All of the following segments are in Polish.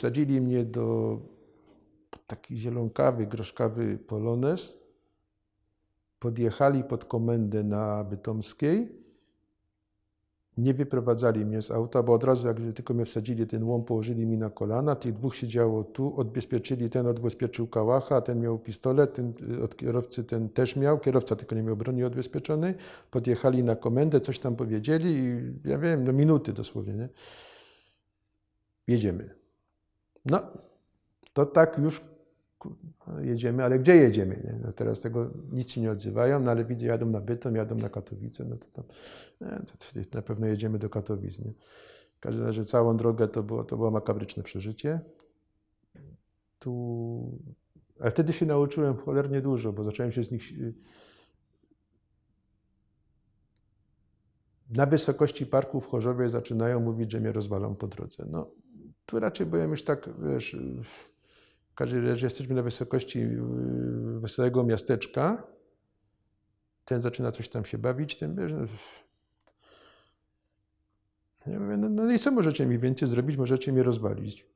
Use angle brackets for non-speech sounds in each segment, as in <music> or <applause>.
wsadzili mnie do taki zielonkawy, groszkawy polones, Podjechali pod komendę na Bytomskiej. Nie wyprowadzali mnie z auta, bo od razu, jak tylko mnie wsadzili, ten łom położyli mi na kolana. Tych dwóch siedziało tu, odbezpieczyli. Ten odbezpieczył kałacha, ten miał pistolet, ten y, od kierowcy ten też miał. Kierowca tylko nie miał broni odbezpieczonej. Podjechali na komendę, coś tam powiedzieli i ja wiem, no minuty dosłownie, nie? Jedziemy. No, to tak już jedziemy, ale gdzie jedziemy? Nie? No teraz tego nic się nie odzywają, no ale widzę, jadą na Bytom, jadą na Katowice, no to tam no to na pewno jedziemy do Katowic. Nie? W każdym razie całą drogę to było, to było makabryczne przeżycie. Tu... Ale wtedy się nauczyłem cholernie dużo, bo zacząłem się z nich... Na wysokości parku w Chorzowie zaczynają mówić, że mnie rozwalą po drodze. No, tu raczej byłem już tak, wiesz, w każdym razie jesteśmy na wysokości yy, wesołego miasteczka. Ten zaczyna coś tam się bawić, ten wiesz. No, ja mówię, no, no i co możecie mi więcej zrobić? Możecie mnie rozwalić.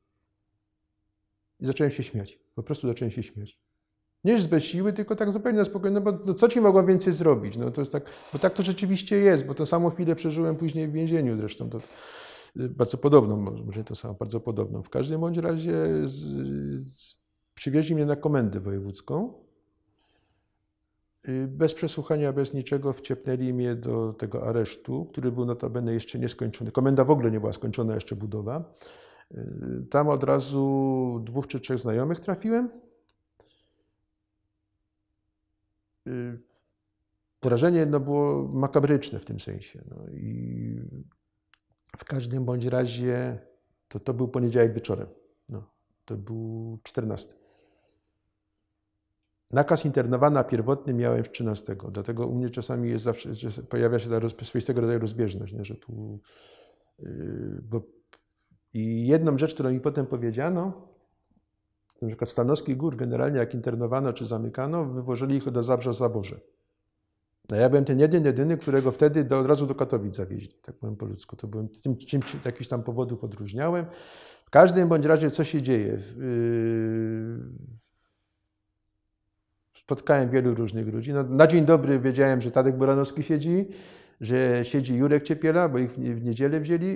I zacząłem się śmiać. Po prostu zacząłem się śmiać. Nie z bez siły, tylko tak zupełnie na spokojnie, no bo no, co ci mogłam więcej zrobić? No to jest tak, bo tak to rzeczywiście jest, bo tę samą chwilę przeżyłem później w więzieniu zresztą. To, bardzo podobną, może to samo, bardzo podobną. W każdym bądź razie z, z, przywieźli mnie na komendę wojewódzką. Y, bez przesłuchania, bez niczego wciepnęli mnie do tego aresztu, który był notabene jeszcze nieskończony. Komenda w ogóle nie była skończona, jeszcze budowa. Y, tam od razu dwóch czy trzech znajomych trafiłem. Y, wrażenie no, było makabryczne w tym sensie. No, I w każdym bądź razie to, to był poniedziałek wieczorem. No, to był 14. Nakaz internowana pierwotny miałem w 13, dlatego u mnie czasami jest zawsze, pojawia się ta roz, swoistego rodzaju rozbieżność, nie? że tu. Yy, bo, I jedną rzecz, którą mi potem powiedziano, na przykład Stanowski Gór generalnie jak internowano czy zamykano, wywożyli ich do Zabrza Zaborze. No ja byłem ten jeden, jedyny, którego wtedy do, od razu do Katowic zawieźli, tak powiem po ludzku. To byłem z tym jakichś tam powodów odróżniałem. W każdym bądź razie, co się dzieje? Yy... Spotkałem wielu różnych ludzi. No, na dzień dobry wiedziałem, że Tadek Boranowski siedzi, że siedzi Jurek Ciepiela, bo ich w niedzielę wzięli,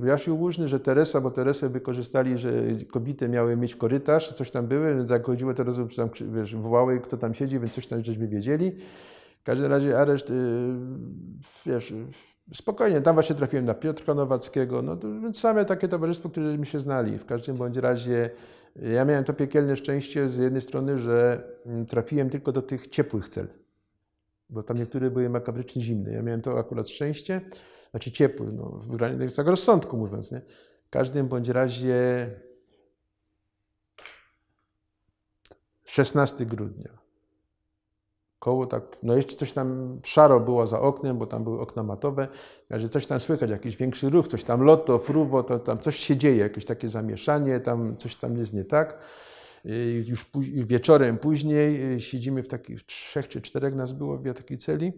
yy, Jasiu Łóżny, że Teresa, bo Teresę wykorzystali, że kobiety miały mieć korytarz, coś tam były, więc to rozum, że wiesz, wołały, kto tam siedzi, więc coś tam żeśmy wiedzieli. W każdym razie areszt, y, wiesz, spokojnie, tam właśnie trafiłem na Piotra Nowackiego, no to, więc same takie towarzystwo, któreśmy się znali. W każdym bądź razie y, ja miałem to piekielne szczęście z jednej strony, że mm, trafiłem tylko do tych ciepłych cel, bo tam niektóre były makabrycznie zimne. Ja miałem to akurat szczęście, znaczy ciepły, no, w granicach tak rozsądku mówiąc, nie? W każdym bądź razie 16 grudnia koło tak, no jeszcze coś tam szaro było za oknem, bo tam były okna matowe, że coś tam słychać, jakiś większy ruch, coś tam loto, fruwo, to tam coś się dzieje, jakieś takie zamieszanie, tam coś tam jest nie tak. Już, już wieczorem później y, siedzimy w takich trzech czy czterech nas było w takiej celi.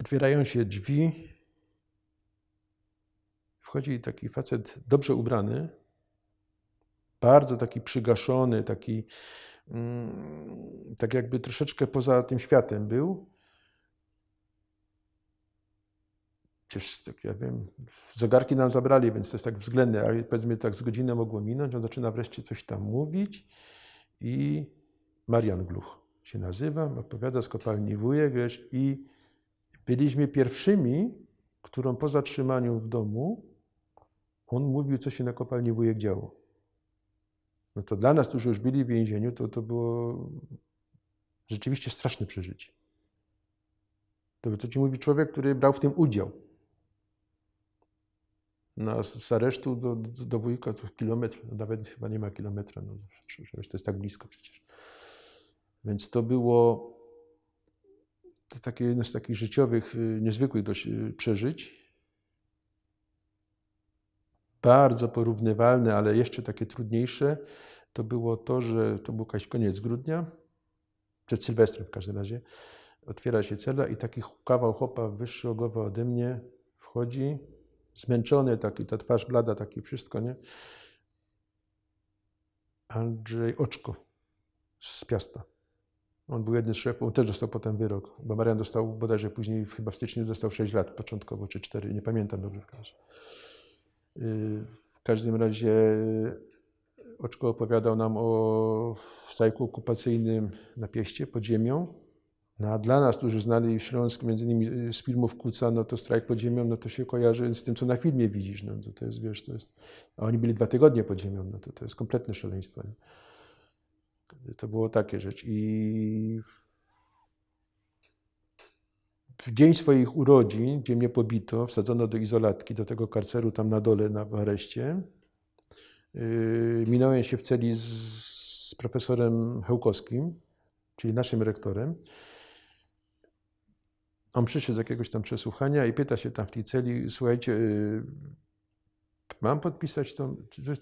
Otwierają się drzwi. Wchodzi taki facet dobrze ubrany, bardzo taki przygaszony, taki Mm, tak jakby troszeczkę poza tym światem był. Przecież, tak ja wiem, zegarki nam zabrali, więc to jest tak względne, ale powiedzmy tak z godziny mogło minąć, on zaczyna wreszcie coś tam mówić i Marian Gluch się nazywa opowiada z kopalni wujek, wiesz, i byliśmy pierwszymi, którą po zatrzymaniu w domu on mówił, co się na kopalni wujek działo no to dla nas, którzy już byli w więzieniu, to, to było rzeczywiście straszne przeżycie. To, co ci mówi człowiek, który brał w tym udział. No, z, aresztu do, do, do wujka to kilometr, nawet chyba nie ma kilometra, no, to jest tak blisko przecież. Więc to było to takie, jedno z takich życiowych, y, niezwykłych dość y, przeżyć bardzo porównywalny, ale jeszcze takie trudniejsze, to było to, że to był koniec grudnia, przed Sylwestrem w każdym razie, otwiera się cela i taki kawał chłopa wyższy o ode mnie wchodzi, zmęczony taki, ta twarz blada, taki wszystko, nie? Andrzej Oczko z Piasta. On był jednym z szefów, on też dostał potem wyrok, bo Marian dostał bodajże później, chyba w styczniu dostał 6 lat początkowo, czy 4, nie pamiętam dobrze w każdym razie. Y, w każdym razie y, Oczko opowiadał nam o strajku okupacyjnym na Pieście, pod ziemią. No a dla nas, którzy znali Śląsk, między innymi z filmów Kuca, no to strajk pod ziemią, no to się kojarzy z tym, co na filmie widzisz. No to, to jest, wiesz, to jest... A oni byli dwa tygodnie pod ziemią, no to, to jest kompletne szaleństwo. Nie? To było takie rzecz. I w dzień swoich urodzin, gdzie mnie pobito, wsadzono do izolatki, do tego karceru tam na dole na, w areszcie, yy, minąłem się w celi z, z profesorem Hełkowskim, czyli naszym rektorem. On przyszedł z jakiegoś tam przesłuchania i pyta się tam w tej celi, słuchajcie, yy, mam podpisać tą,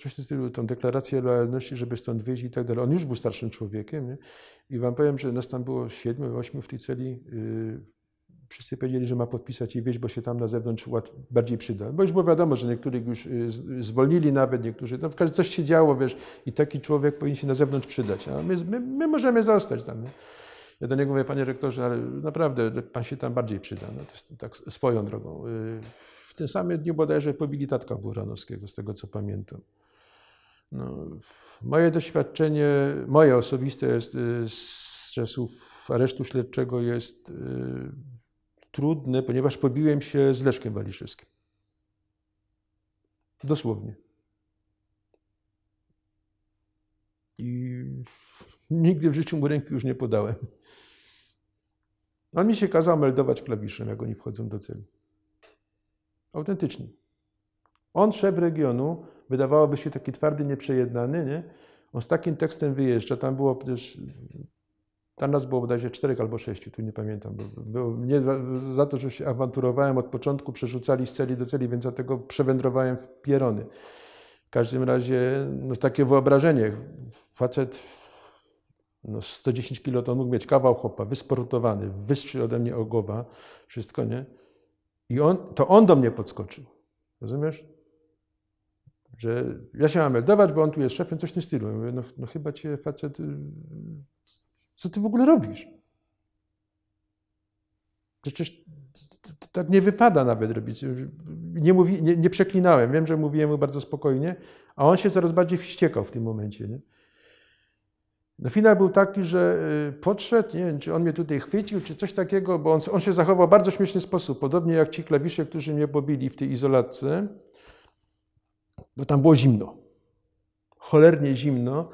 coś w stylu, tą deklarację lojalności, żeby stąd wyjść i tak dalej. On już był starszym człowiekiem nie? i wam powiem, że nas tam było siedmiu, ośmiu w tej celi, yy, wszyscy powiedzieli, że ma podpisać i wyjść, bo się tam na zewnątrz bardziej przyda. Bo już było wiadomo, że niektórych już y, zwolnili nawet, niektórzy, no w każdym coś się działo, wiesz, i taki człowiek powinien się na zewnątrz przydać, a my, my, my możemy zostać tam. Nie? Ja do niego mówię, panie rektorze, ale naprawdę no, pan się tam bardziej przyda. No, to jest tak swoją drogą. Y, w tym samym dniu bodajże pobili tatka Buranowskiego, z tego co pamiętam. No, moje doświadczenie, moje osobiste jest y, z czasów aresztu śledczego jest trudny, ponieważ pobiłem się z Leszkiem Waliszewskim. Dosłownie. I nigdy w życiu mu ręki już nie podałem. On mi się kazał meldować klawiszem, jak oni wchodzą do celi. Autentycznie. On, szef regionu, wydawałoby się taki twardy, nieprzejednany, nie? On z takim tekstem wyjeżdża. Tam było też tam nas było bodajże czterech albo sześciu, tu nie pamiętam. bo mnie, za to, że się awanturowałem od początku, przerzucali z celi do celi, więc dlatego przewędrowałem w Pierony. W każdym razie no, takie wyobrażenie. Facet no, 110 kg to mógł mieć, kawał chłopa, wysportowany, wystrzył ode mnie ogłowa, wszystko, nie? I on, to on do mnie podskoczył. Rozumiesz? Że ja się mam meldować, bo on tu jest szefem, coś w tym stylu. Ja mówię, no, no chyba cię facet y, co ty w ogóle robisz? Przecież tak nie wypada nawet robić. Nie, mówi, nie, nie, przeklinałem, wiem, że mówiłem mu bardzo spokojnie, a on się coraz bardziej wściekał w tym momencie. Nie? No finał był taki, że y, podszedł, nie wiem, czy on mnie tutaj chwycił, czy coś takiego, bo on, on się zachował w bardzo śmieszny sposób, podobnie jak ci klawisze, którzy mnie pobili w tej izolatce, bo tam było zimno, cholernie zimno.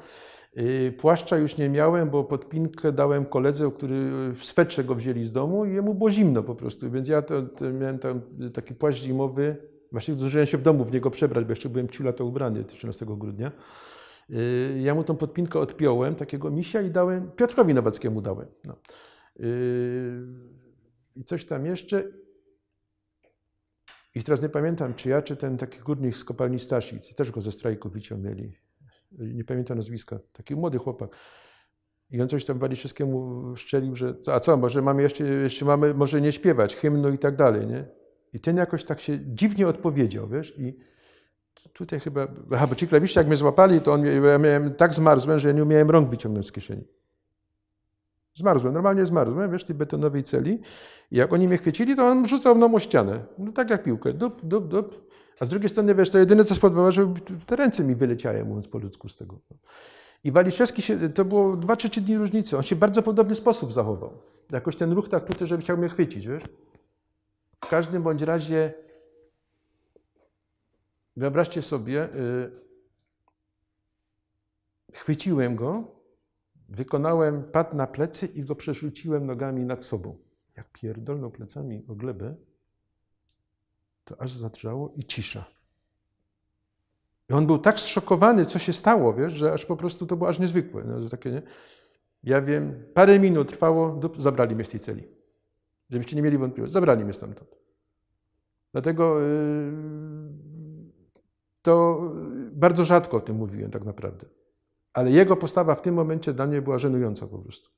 Y, płaszcza już nie miałem, bo podpinkę dałem koledze, który w swetrze go wzięli z domu i jemu było zimno po prostu, więc ja to, to miałem tam taki płaszcz zimowy. Właśnie zdążyłem się w domu w niego przebrać, bo jeszcze byłem ciula to ubrany 13 grudnia. Y, ja mu tą podpinkę odpiąłem, takiego misia i dałem, Piotrowi Nowackiemu dałem. No. Y, I coś tam jeszcze. I teraz nie pamiętam, czy ja, czy ten taki górnik z kopalni Staszic, też go ze strajku wyciągnęli Y, nie pamiętam nazwiska, taki młody chłopak. I on coś tam Waliszewskiemu szczelił, że a co, może mamy jeszcze, jeszcze mamy, może nie śpiewać hymnu i tak dalej, nie? I ten jakoś tak się dziwnie odpowiedział, wiesz, i tutaj chyba, aha, bo ci klawiści jak mnie złapali, to on, ja miałem, tak zmarzłem, że ja nie umiałem rąk wyciągnąć z kieszeni. Zmarzłem, normalnie zmarzłem, wiesz, tej betonowej celi. I jak oni mnie chwycili, to on rzucał mną o ścianę. No tak jak piłkę, dup, dup, dup. A z drugiej strony, wiesz, to jedyne, co spowodowało, że te ręce mi wyleciały, mówiąc po ludzku z tego. I Waliszewski, się, to było dwa trzy dni różnicy, on się w bardzo podobny sposób zachował. Jakoś ten ruch tak tutaj, żeby chciał mnie chwycić, wiesz. W każdym bądź razie wyobraźcie sobie, yy, chwyciłem go, wykonałem, pad na plecy i go przerzuciłem nogami nad sobą. Jak pierdolną plecami o glebę, to aż zadrżało i cisza. I on był tak zszokowany, co się stało, wiesz, że aż po prostu to było aż niezwykłe. No, takie, nie? Ja wiem, parę minut trwało, do, zabrali mnie z tej celi. Żebyście nie mieli wątpliwości, zabrali mnie stamtąd. Dlatego yy, to bardzo rzadko o tym mówiłem tak naprawdę. Ale jego postawa w tym momencie dla mnie była żenująca po prostu.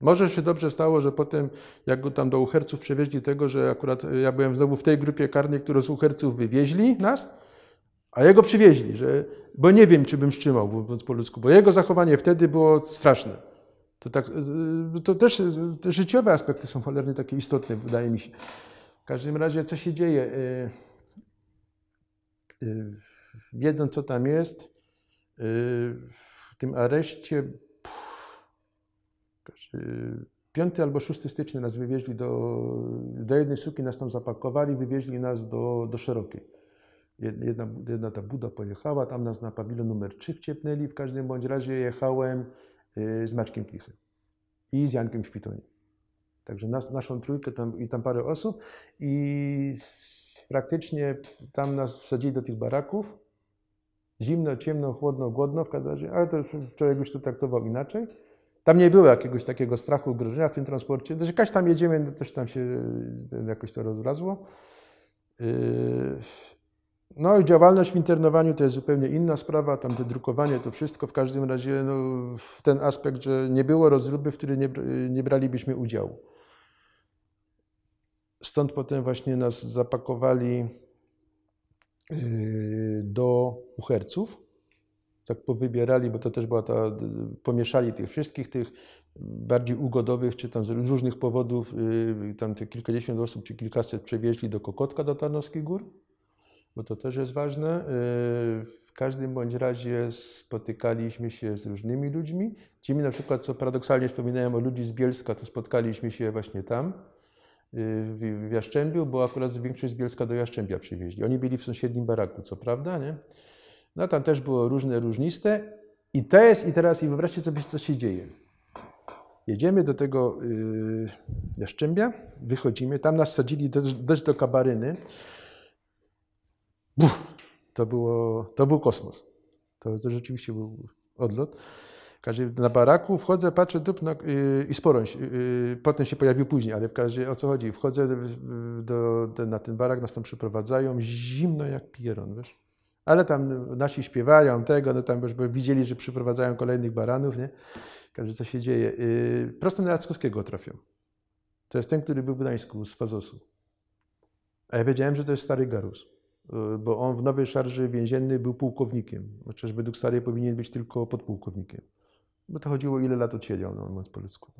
Może się dobrze stało, że potem, jak go tam do uherców przewieźli tego, że akurat e, ja byłem znowu w tej grupie karnej, którą z uherców wywieźli nas, a jego przywieźli, że, bo nie wiem, czy bym szczymał, mówiąc po ludzku, bo jego zachowanie wtedy było straszne. To, tak, to też te życiowe aspekty są cholernie takie istotne, wydaje mi się. W każdym razie, co się dzieje? E, e, wiedząc, co tam jest, w tym areszcie 5 albo 6 stycznia nas wywieźli do, do jednej suki, nas tam zapakowali, wywieźli nas do, do Szerokiej. Jedna, jedna, ta buda pojechała, tam nas na pawilon numer 3 wciepnęli. W każdym bądź razie jechałem y, z Maćkiem Klichem i z Jankiem Szpitoniem. Także nas, naszą trójkę tam, i tam parę osób i z, praktycznie tam nas wsadzili do tych baraków. Zimno, ciemno, chłodno, głodno w każdym razie, ale to człowiek już to traktował inaczej. Tam nie było jakiegoś takiego strachu, grożenia w tym transporcie. że znaczy, kaś tam jedziemy, no też tam się jakoś to rozlazło. Yy, no i działalność w internowaniu to jest zupełnie inna sprawa, tam te drukowanie, to wszystko. W każdym razie no, ten aspekt, że nie było rozróby, w której nie, nie bralibyśmy udziału. Stąd potem właśnie nas zapakowali yy, do Uherców tak powybierali, bo to też była ta, pomieszali tych wszystkich, tych bardziej ugodowych, czy tam z różnych powodów, y, tam te kilkadziesiąt osób, czy kilkaset przewieźli do Kokotka, do Tarnowskich Gór, bo to też jest ważne. Y, w każdym bądź razie spotykaliśmy się z różnymi ludźmi. Ci mi na przykład, co paradoksalnie wspominałem o ludzi z Bielska, to spotkaliśmy się właśnie tam y, w Jaszczębiu, bo akurat większość z Bielska do Jaszczębia przywieźli. Oni byli w sąsiednim baraku, co prawda, nie? No tam też było różne, różniste. I to jest, i teraz, i wyobraźcie sobie, co się dzieje. Jedziemy do tego yy, Jaszczębia, wychodzimy, tam nas wsadzili też, też do kabaryny. Buf, to, było, to był kosmos. To, to rzeczywiście był odlot. Każdy na baraku wchodzę, patrzę dup no, yy, i sporoń. Yy, potem się pojawił później, ale w każdym o co chodzi? Wchodzę do, do, na ten barak, nas tam przyprowadzają, zimno jak pieron, wiesz? Ale tam nasi śpiewają tego, no tam już widzieli, że przyprowadzają kolejnych baranów, nie? Każdy co się dzieje. Y, prosto na Jackowskiego trafią. To jest ten, który był w Gdańsku z Fazosu. A ja wiedziałem, że to jest stary Garus, y, bo on w nowej szarży więziennej był pułkownikiem, chociaż według starej powinien być tylko podpułkownikiem. Bo to chodziło, ile lat odsiedział, no, mówiąc po ludzku.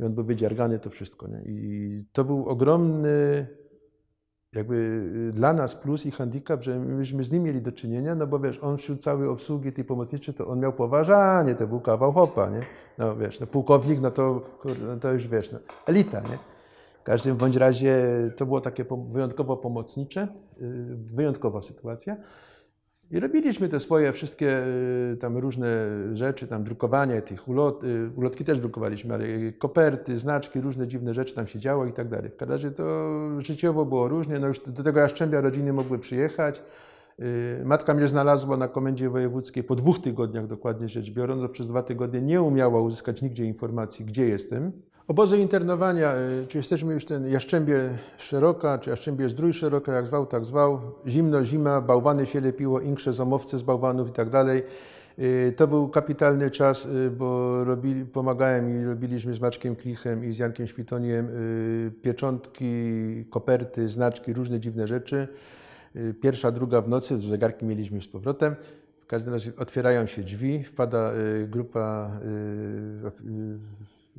I on był wydziargany, to wszystko. Nie? I to był ogromny jakby y, dla nas plus i handicap, że myśmy z nim mieli do czynienia, no bo wiesz, on wśród całej obsługi tej pomocniczej, to on miał poważanie, to był kawał hopa, nie? No wiesz, no pułkownik, no to, no to już wiesz, no, elita, nie? W każdym bądź razie to było takie wyjątkowo pomocnicze, y, wyjątkowa sytuacja. I robiliśmy te swoje wszystkie y, tam różne rzeczy, tam drukowanie tych ulot, y, ulotki też drukowaliśmy, ale y, koperty, znaczki, różne dziwne rzeczy tam się działo i tak dalej. W każdym razie to życiowo było różnie, no już do tego jaszczębia rodziny mogły przyjechać. Matka mnie znalazła na komendzie wojewódzkiej po dwóch tygodniach dokładnie rzecz biorąc, przez dwa tygodnie nie umiała uzyskać nigdzie informacji, gdzie jestem. Obozy internowania, y, czy jesteśmy już ten Jaszczębie Szeroka, czy Jaszczębie Zdrój Szeroka, jak zwał, tak zwał. Zimno, zima, bałwany się lepiło, inkrze zamowce z bałwanów i tak dalej. Y, to był kapitalny czas, y, bo robili, pomagałem i robiliśmy z Maczkiem Klichem i z Jankiem Śpitoniem pieczątki, koperty, znaczki, różne dziwne rzeczy. Pierwsza, druga w nocy, zegarki mieliśmy z powrotem. W każdym razie otwierają się drzwi, wpada grupa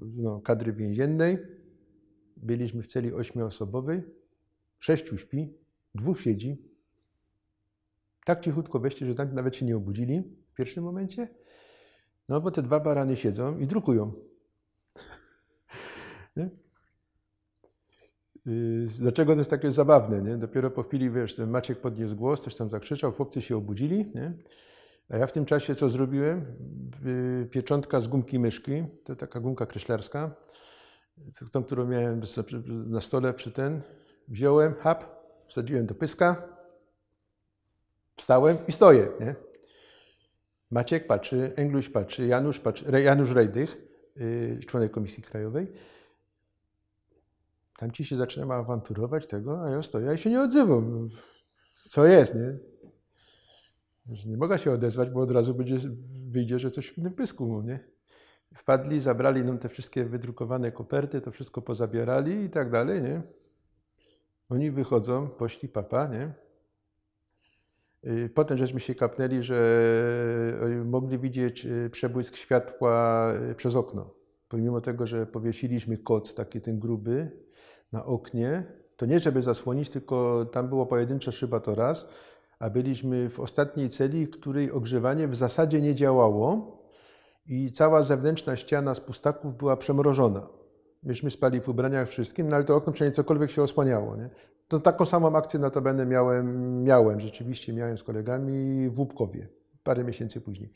no, kadry więziennej. Byliśmy w celi ośmioosobowej. Sześciu śpi, dwóch siedzi. Tak cichutko weźcie, że tam nawet się nie obudzili w pierwszym momencie. No bo te dwa barany siedzą i drukują. Y, Dlaczego to jest takie zabawne? Nie? Dopiero po chwili, wiesz, Maciek podniósł głos, coś tam zakrzyczał, chłopcy się obudzili. Nie? A ja w tym czasie co zrobiłem? Y, pieczątka z gumki myszki, to taka gumka kreślarska, tą, którą miałem na stole przy ten, wziąłem, hap, wsadziłem do pyska, wstałem i stoję, nie? Maciek patrzy, Engluś patrzy, Janusz patrzy, Janusz Rejdych, y, członek Komisji Krajowej. Tam ci się zaczynają awanturować tego, a ja stoję i się nie odzywam. Co jest, nie? że nie mogła się odezwać, bo od razu będzie, wyjdzie, że coś w tym pysku, no nie? Wpadli, zabrali nam te wszystkie wydrukowane koperty, to wszystko pozabierali i tak dalej, nie? Oni wychodzą, pośli papa, nie? Y, potem żeśmy się kapnęli, że y, mogli widzieć y, przebłysk światła przez okno. Pomimo tego, że powiesiliśmy koc, taki ten gruby, na oknie, to nie żeby zasłonić, tylko tam było pojedyncza szyba to raz, a byliśmy w ostatniej celi, której ogrzewanie w zasadzie nie działało i cała zewnętrzna ściana z pustaków była przemrożona. Myśmy spali w ubraniach wszystkim, no ale to okno przynajmniej cokolwiek się osłaniało. Nie? To taką samą akcję będę miałem, miałem, rzeczywiście miałem z kolegami w Łupkowie parę miesięcy później.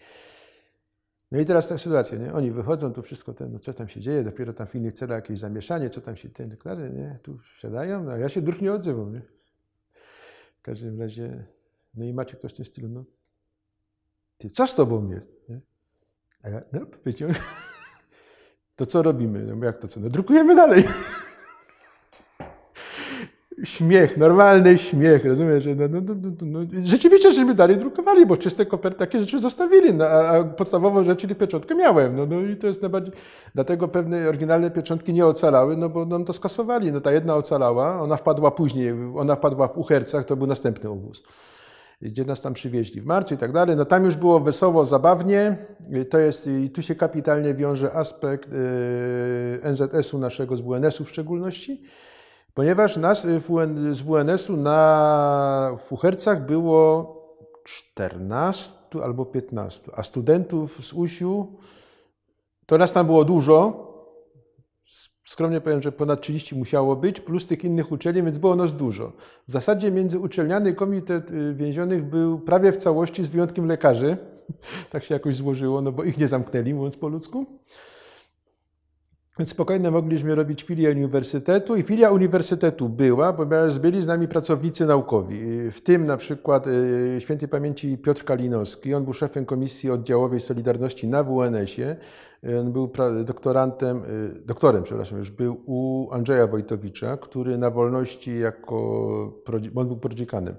No i teraz ta sytuacja, nie? Oni wychodzą, tu wszystko, ten, no co tam się dzieje, dopiero tam w innych celach jakieś zamieszanie, co tam się, ten klary, nie? Tu siadają, no a ja się druh nie odzywam, nie? W każdym razie no i macie ktoś w tym stylu, no ty, co z tobą jest? Nie? A ja, no powiedziałem, to co robimy? No jak to co? No drukujemy dalej. Śmiech, normalny śmiech, rozumiesz? Że no, no, no, no, rzeczywiście, żeby dalej drukowali, bo czyste koperty takie rzeczy zostawili, no, a, a podstawową rzecz, czyli pieczątkę miałem. No, no i to jest najbardziej... Dlatego pewne oryginalne pieczątki nie ocalały, no bo nam to skasowali. No ta jedna ocalała, ona wpadła później, ona wpadła w Uchercach, to był następny obóz gdzie nas tam przywieźli w marcu i tak dalej. No tam już było wesoło, zabawnie. To jest, i tu się kapitalnie wiąże aspekt y, NZS-u naszego z WNS-u w szczególności, ponieważ nas y, z WNS-u na Fuchercach było 14 albo 15, a studentów z USiU to nas tam było dużo, skromnie powiem, że ponad 30 musiało być, plus tych innych uczelni, więc było nas dużo. W zasadzie międzyuczelniany komitet y, więzionych był prawie w całości, z wyjątkiem lekarzy. <laughs> Tak się jakoś złożyło, no bo ich nie zamknęli, mówiąc po ludzku. Więc spokojnie mogliśmy robić filię uniwersytetu i filia uniwersytetu była, ponieważ byli z nami pracownicy naukowi, w tym na przykład y, świętej pamięci Piotr Kalinowski, on był szefem Komisji Oddziałowej Solidarności na WNS-ie, on był doktorantem, y, doktorem, przepraszam, już był u Andrzeja Wojtowicza, który na wolności jako, on był prodzikanem,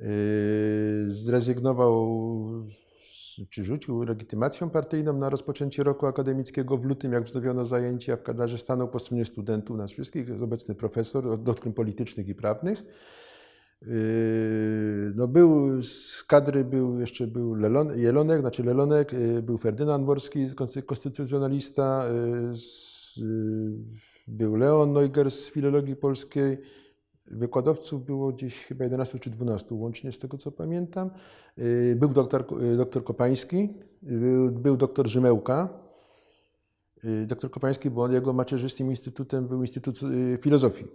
y, zrezygnował czy rzucił legitymacją partyjną na rozpoczęcie roku akademickiego w lutym, jak wznowiono zajęcia. W kadarze stanął po stronie studentów, nas wszystkich, jest obecny profesor, dotknięć politycznych i prawnych. Yy, no był, z kadry był jeszcze był Jelonek, znaczy Lelonek, yy, był Ferdynand Morski, konstytucjonalista, yy, był Leon Neuger z filologii polskiej, Wykładowców było gdzieś chyba 11 czy 12 łącznie, z tego co pamiętam. Y, był doktor, y, doktor Kopański, był, był doktor Rzymełka. Y, doktor Kopański, bo jego macierzystym instytutem był Instytut Filozofii.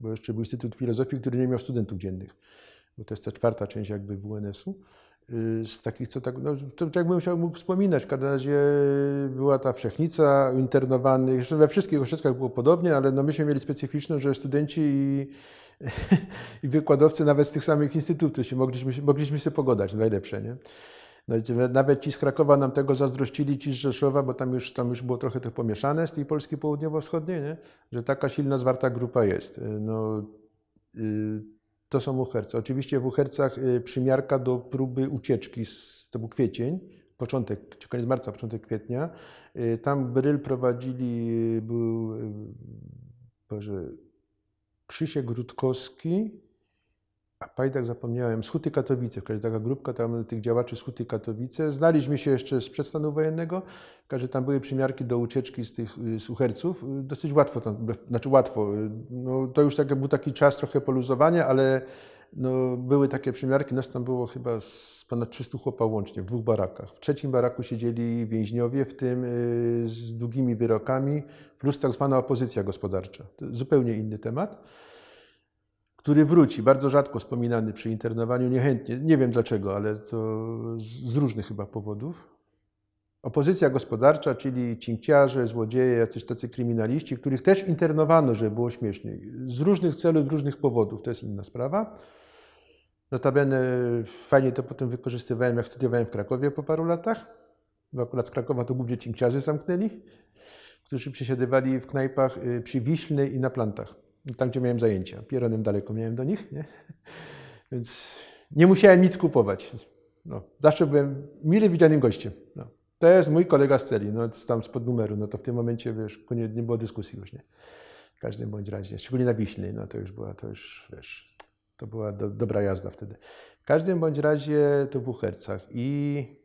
Bo jeszcze był Instytut Filozofii, który nie miał studentów dziennych. Bo to jest ta czwarta część jakby WNS-u. Y, z takich, co tak, no, to, jakbym chciał mógł wspominać, w każdym razie była ta wszechnica internowanych, jeszcze we wszystkich ośrodkach było podobnie, ale no, myśmy mieli specyficzne że studenci i, <laughs> i wykładowcy nawet z tych samych instytutów się mogliśmy, mogliśmy się pogodać, no najlepsze, nie? No nawet ci z Krakowa nam tego zazdrościli, ci z Rzeszowa, bo tam już, tam już było trochę to pomieszane z tej Polski południowo-wschodniej, nie? że taka silna, zwarta grupa jest. No, y, to są wucherce. Oczywiście w wuchercach y, przymiarka do próby ucieczki z tego kwiecień, początek, czy koniec marca, początek kwietnia. Y, tam bryl prowadzili, y, był Boże, Krzysiek Rutkowski, a pamiętam, zapomniałem, schuty Katowice, w każdym taka grupka tam tych działaczy schuty Katowice. Znaliśmy się jeszcze z stanu wojennego, każdy tam były przymiarki do ucieczki z tych sucherców. Y, Dosyć łatwo tam, znaczy łatwo, no, to już taki, był taki czas trochę poluzowania, ale no, były takie przymiarki, nas tam było chyba z ponad 300 chłopa łącznie, w dwóch barakach. W trzecim baraku siedzieli więźniowie, w tym y, z długimi wyrokami, plus tak zwana opozycja gospodarcza. To zupełnie inny temat który wróci, bardzo rzadko wspominany przy internowaniu, niechętnie, nie wiem dlaczego, ale to z różnych chyba powodów. Opozycja gospodarcza, czyli cinkciarze, złodzieje, jacyś tacy kryminaliści, których też internowano, żeby było śmiesznie. Z różnych celów, z różnych powodów, to jest inna sprawa. Notabene fajnie to potem wykorzystywałem, jak studiowałem w Krakowie po paru latach. Bo akurat z Krakowa to głównie cinkciarzy zamknęli, którzy przesiadywali w knajpach y, przy Wiśle i na plantach tam, gdzie miałem zajęcia. Pieronem daleko miałem do nich, nie? <laughs> więc nie musiałem nic kupować. No, zawsze byłem mile widzianym gościem. No. jest mój kolega z celi, no, tam spod numeru, no to w tym momencie, wiesz, nie, nie było dyskusji już, nie? W każdym bądź razie, szczególnie na Wiśli, no to już była, to już, wiesz, to była do, dobra jazda wtedy. W każdym bądź razie to był buchercach i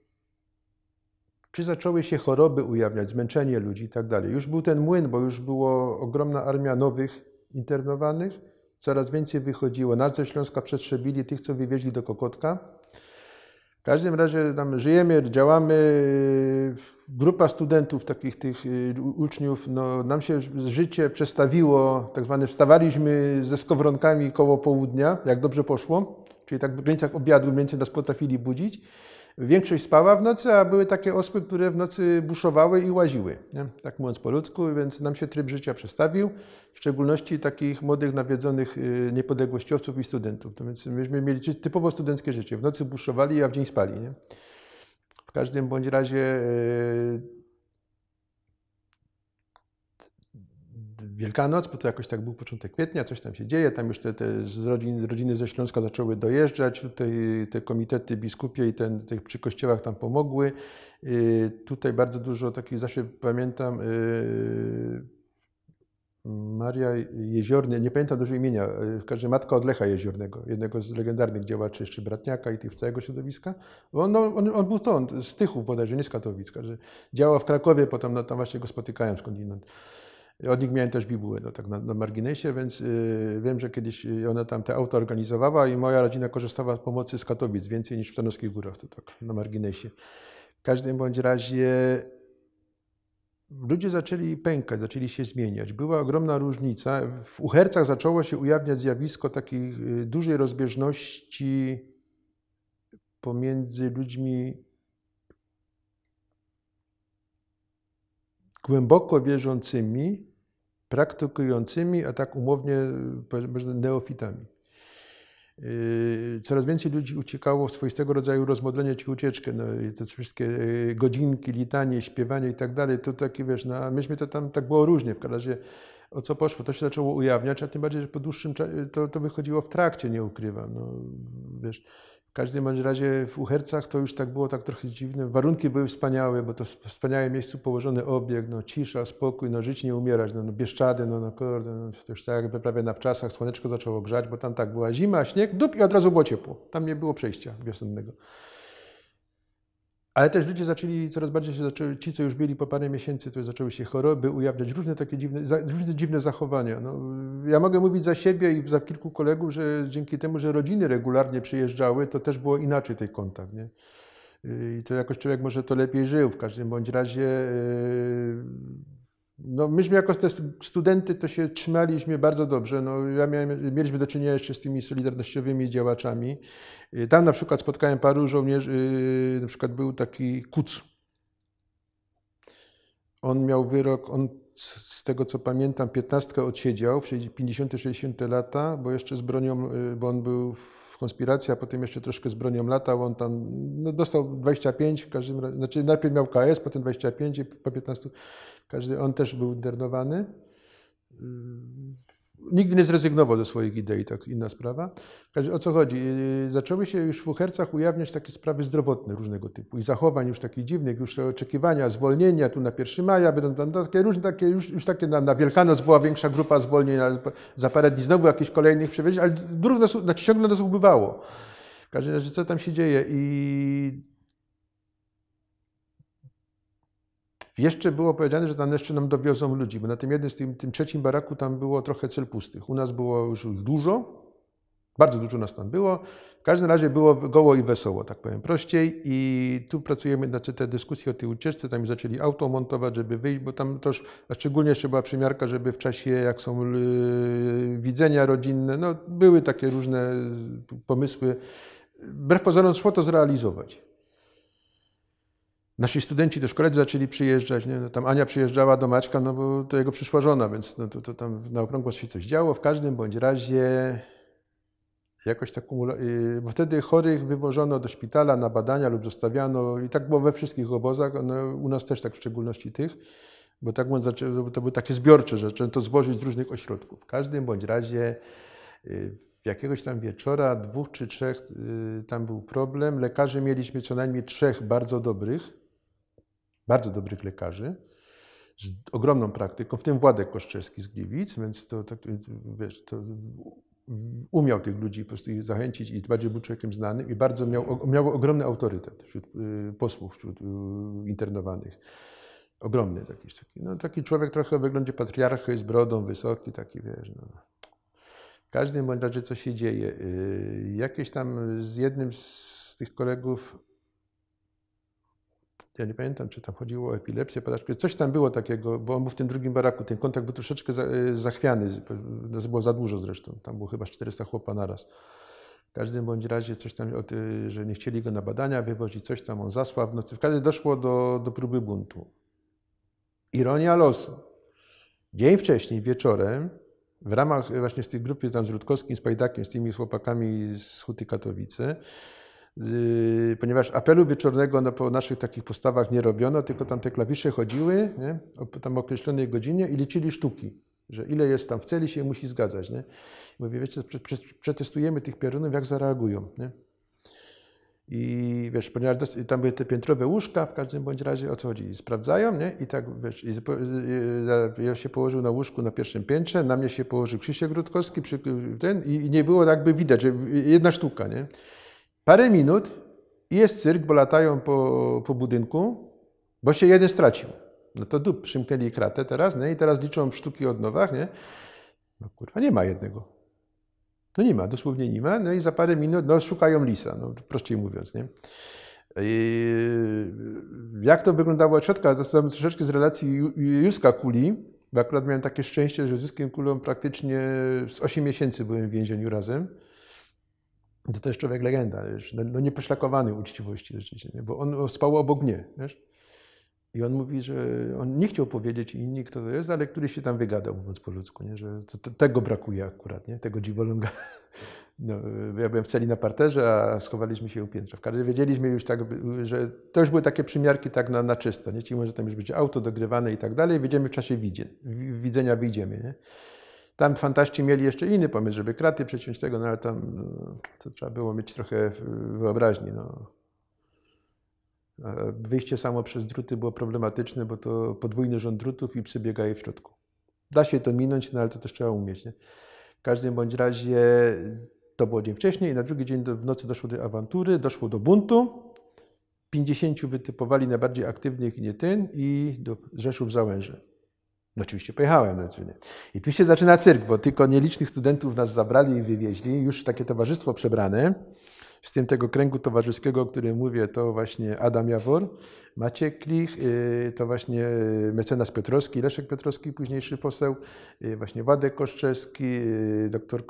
czy zaczęły się choroby ujawniać, zmęczenie ludzi i tak dalej. Już był ten młyn, bo już była ogromna armia nowych internowanych, coraz więcej wychodziło. Nas ze Śląska przetrzebili, tych, co wywieźli do Kokotka. W każdym razie tam żyjemy, działamy. Grupa studentów, takich tych y, uczniów, no, nam się życie przestawiło, tak zwane wstawaliśmy ze skowronkami koło południa, jak dobrze poszło, czyli tak w granicach obiadu, mniej więcej nas potrafili budzić. Większość spała w nocy, a były takie ospy, które w nocy buszowały i łaziły, nie? tak mówiąc po ludzku, więc nam się tryb życia przestawił, w szczególności takich młodych, nawiedzonych y, niepodległościowców i studentów. To więc myśmy mieli typowo studenckie życie. W nocy buszowali, a w dzień spali. Nie? W każdym bądź razie y, Wielkanoc, bo to jakoś tak był początek kwietnia, coś tam się dzieje, tam już te, te z rodziny ze Śląska zaczęły dojeżdżać, tutaj te komitety biskupie i ten, te przy kościołach tam pomogły. Y, tutaj bardzo dużo takich, zawsze pamiętam, y, Maria Jeziorny, nie pamiętam dużo imienia, y, w każdym matka Odlecha Jeziornego, jednego z legendarnych działaczy jeszcze Bratniaka i tych całego środowiska. On, no, on, on był to, on, z Tychów bodajże, nie z Katowicka, że działał w Krakowie, potem no, tam właśnie go spotykałem skądinąd. Od nich miałem też bibułę no, tak na, na marginesie, więc y, wiem, że kiedyś y, ona tam te auta organizowała i moja rodzina korzystała z pomocy z Katowic, więcej niż w Tarnowskich Górach, to tak na marginesie. W każdym bądź razie ludzie zaczęli pękać, zaczęli się zmieniać. Była ogromna różnica. W Uhercach zaczęło się ujawniać zjawisko takiej y, dużej rozbieżności pomiędzy ludźmi głęboko wierzącymi, praktykującymi, a tak umownie można neofitami. Yy, coraz więcej ludzi uciekało w swoistego rodzaju rozmodlenie czy ucieczkę. No, te wszystkie yy, godzinki, litanie, śpiewanie i tak dalej, to takie wiesz, no, myśmy to tam tak było różnie. W każdym razie o co poszło, to się zaczęło ujawniać, a tym bardziej, że po dłuższym czasie to, to wychodziło w trakcie, nie ukrywam. No, wiesz, każdym bądź razie w Uhercach to już tak było tak trochę dziwne. Warunki były wspaniałe, bo to w wspaniałym miejscu położony obieg, no cisza, spokój, no żyć nie umierać, no, no Bieszczady, no, no kurde, no, to już tak jakby prawie na wczasach słoneczko zaczęło grzać, bo tam tak była zima, śnieg, dup i od razu było ciepło. Tam nie było przejścia wiosennego. Ale też ludzie zaczęli, coraz bardziej się zaczęli, ci co już byli po parę miesięcy, to zaczęły się choroby, ujawniać różne takie dziwne, za, różne dziwne zachowania. No, ja mogę mówić za siebie i za kilku kolegów, że dzięki temu, że rodziny regularnie przyjeżdżały, to też było inaczej tej kontakt. Nie? Y, I to jakoś człowiek może to lepiej żył. W każdym bądź razie y, no, myśmy jako te studenty to się trzymaliśmy bardzo dobrze. No, ja miałem, mieliśmy do czynienia jeszcze z tymi solidarnościowymi działaczami. Y, tam na przykład spotkałem paru żołnierzy, y, na przykład był taki Kuc. On miał wyrok, on z tego co pamiętam, 15 odsiedział, 50-60 lata, bo jeszcze z bronią, y, bo on był w w konspiracja, potem jeszcze troszkę z bronią latał, on tam no, dostał 25 w każdym razie, znaczy najpierw miał KS, potem 25 i po 15 każdy, on też był internowany. Nigdy nie zrezygnował ze swoich idei, tak inna sprawa. O co chodzi? Y, zaczęły się już w Uchercach ujawniać takie sprawy zdrowotne różnego typu i zachowań już takich dziwnych, już oczekiwania zwolnienia tu na 1 maja, będą tam takie różne takie, już, już takie na, na Wielkanoc była większa grupa zwolnień, za parę dni znowu jakichś kolejnych przewieźć, ale znaczy ciągle nas ubywało. W każdym razie co tam się dzieje i Jeszcze było powiedziane, że tam jeszcze nam dowiozą ludzi, bo na tym jednym, z tym, tym trzecim baraku tam było trochę cel pustych. U nas było już dużo, bardzo dużo nas tam było. W każdym razie było goło i wesoło, tak powiem prościej. I tu pracujemy, znaczy te dyskusje o tej ucieczce, tam zaczęli auto montować, żeby wyjść, bo tam też, a szczególnie jeszcze była przymiarka, żeby w czasie, jak są yy, widzenia rodzinne, no były takie różne pomysły. Wbrew pozorom szło to zrealizować. Nasi studenci też, koledzy zaczęli przyjeżdżać. Nie? No, tam Ania przyjeżdżała do Maćka, no bo to jego przyszła żona, więc no to, to tam na okrągło się coś działo. W każdym bądź razie jakoś tak kumula... Y, bo wtedy chorych wywożono do szpitala na badania lub zostawiano i tak było we wszystkich obozach, no, u nas też tak w szczególności tych, bo tak to były takie zbiorcze, że to zwozić z różnych ośrodków. W każdym bądź razie y, jakiegoś tam wieczora, dwóch czy trzech, y, tam był problem. Lekarze mieliśmy co najmniej trzech bardzo dobrych, bardzo dobrych lekarzy, z ogromną praktyką, w tym Władek koszczerski z Gliwic, więc to, tak, wiesz, to umiał tych ludzi po prostu zachęcić i bardziej był człowiekiem znanym i bardzo miał, miał ogromny autorytet wśród y, posłów, wśród y, internowanych. Ogromny jakiś taki. No, taki człowiek trochę wygląda wyglądzie patriarchy, z brodą, wysoki, taki wiesz. No. W każdym bądź razie co się dzieje. Y, jakieś tam z jednym z tych kolegów ja nie pamiętam, czy tam chodziło o epilepsję, coś tam było takiego, bo on był w tym drugim baraku, ten kontakt był troszeczkę e, zachwiany, no, było za dużo zresztą, tam było chyba 400 chłopa naraz. W każdym bądź razie coś tam, że nie chcieli go na badania wywozić, coś tam, on zasłał w nocy. W każdym doszło do, do próby buntu. Ironia losu. Dzień wcześniej, wieczorem, w ramach e, właśnie z tej grupy tam z Rutkowskim, z Pajdakiem, z tymi chłopakami z Huty Katowice, Yy, ponieważ apelu wieczornego no, po naszych takich postawach nie robiono, tylko tam te klawisze chodziły nie? O, tam określonej godzinie i liczyli sztuki, że ile jest tam w celi się musi zgadzać. Nie? I mówię, wiecie, przetestujemy tych piorunów, jak zareagują. Nie? I wiesz, ponieważ tam były te piętrowe łóżka, w każdym bądź razie o co chodzi? I sprawdzają, nie? I tak wiesz, i ja się położył na łóżku na pierwszym piętrze, na mnie się położył Krzysiek Rutkowski, przy, ten, i, i nie było jakby widać, że jedna sztuka, nie? Parę minut i jest cyrk, bo latają po, po budynku, bo się jeden stracił. No to dup, przymknęli kratę teraz, nie? I teraz liczą sztuki od nowach, nie? No kurwa, nie ma jednego. No nie ma, dosłownie nie ma. No i za parę minut, no szukają lisa, no prościej mówiąc, nie? I jak to wyglądało od środka, to są troszeczkę z relacji Juska Kuli, bo akurat miałem takie szczęście, że z Juskiem Kulą praktycznie z 8 miesięcy byłem w więzieniu razem to też człowiek legenda, wiesz, no, no nieposzlakowany uczciwości rzeczywiście, nie? bo on spał obok mnie, wiesz? I on mówi, że on nie chciał powiedzieć inni, kto to jest, ale któryś się tam wygadał, mówiąc po ludzku, nie? że to, to, tego brakuje akurat, nie? tego dziwoląga. <laughs> No, y, ja byłem w celi na parterze, a schowaliśmy się u piętra. W każdym wiedzieliśmy już tak, że to już były takie przymiarki tak na, na czysto. Nie? Ci mówią, że tam już będzie auto dogrywane i tak dalej. Wyjdziemy w czasie widzien, widzenia, wyjdziemy. Nie? Tam fantaści mieli jeszcze inny pomysł, żeby kraty przeciąć tego, no ale tam no, to trzeba było mieć trochę wyobraźni. No. Wyjście samo przez druty było problematyczne, bo to podwójny rząd drutów i psy biegają w środku. Da się to minąć, no ale to też trzeba umieć. Nie? W każdym bądź razie to było dzień wcześniej, na drugi dzień w nocy doszło do awantury, doszło do buntu. 50 wytypowali najbardziej aktywnych i nie ten i do Rzeszów Załęże. No oczywiście pojechałem. No, I tu się zaczyna cyrk, bo tylko nielicznych studentów nas zabrali i wywieźli. Już takie towarzystwo przebrane. Z tym tego kręgu towarzyskiego, o którym mówię, to właśnie Adam Jawor, Maciek Klich, y, to właśnie y, mecenas Petrowski, Leszek Petrowski, późniejszy poseł, y, właśnie Wadek Koszczewski, doktor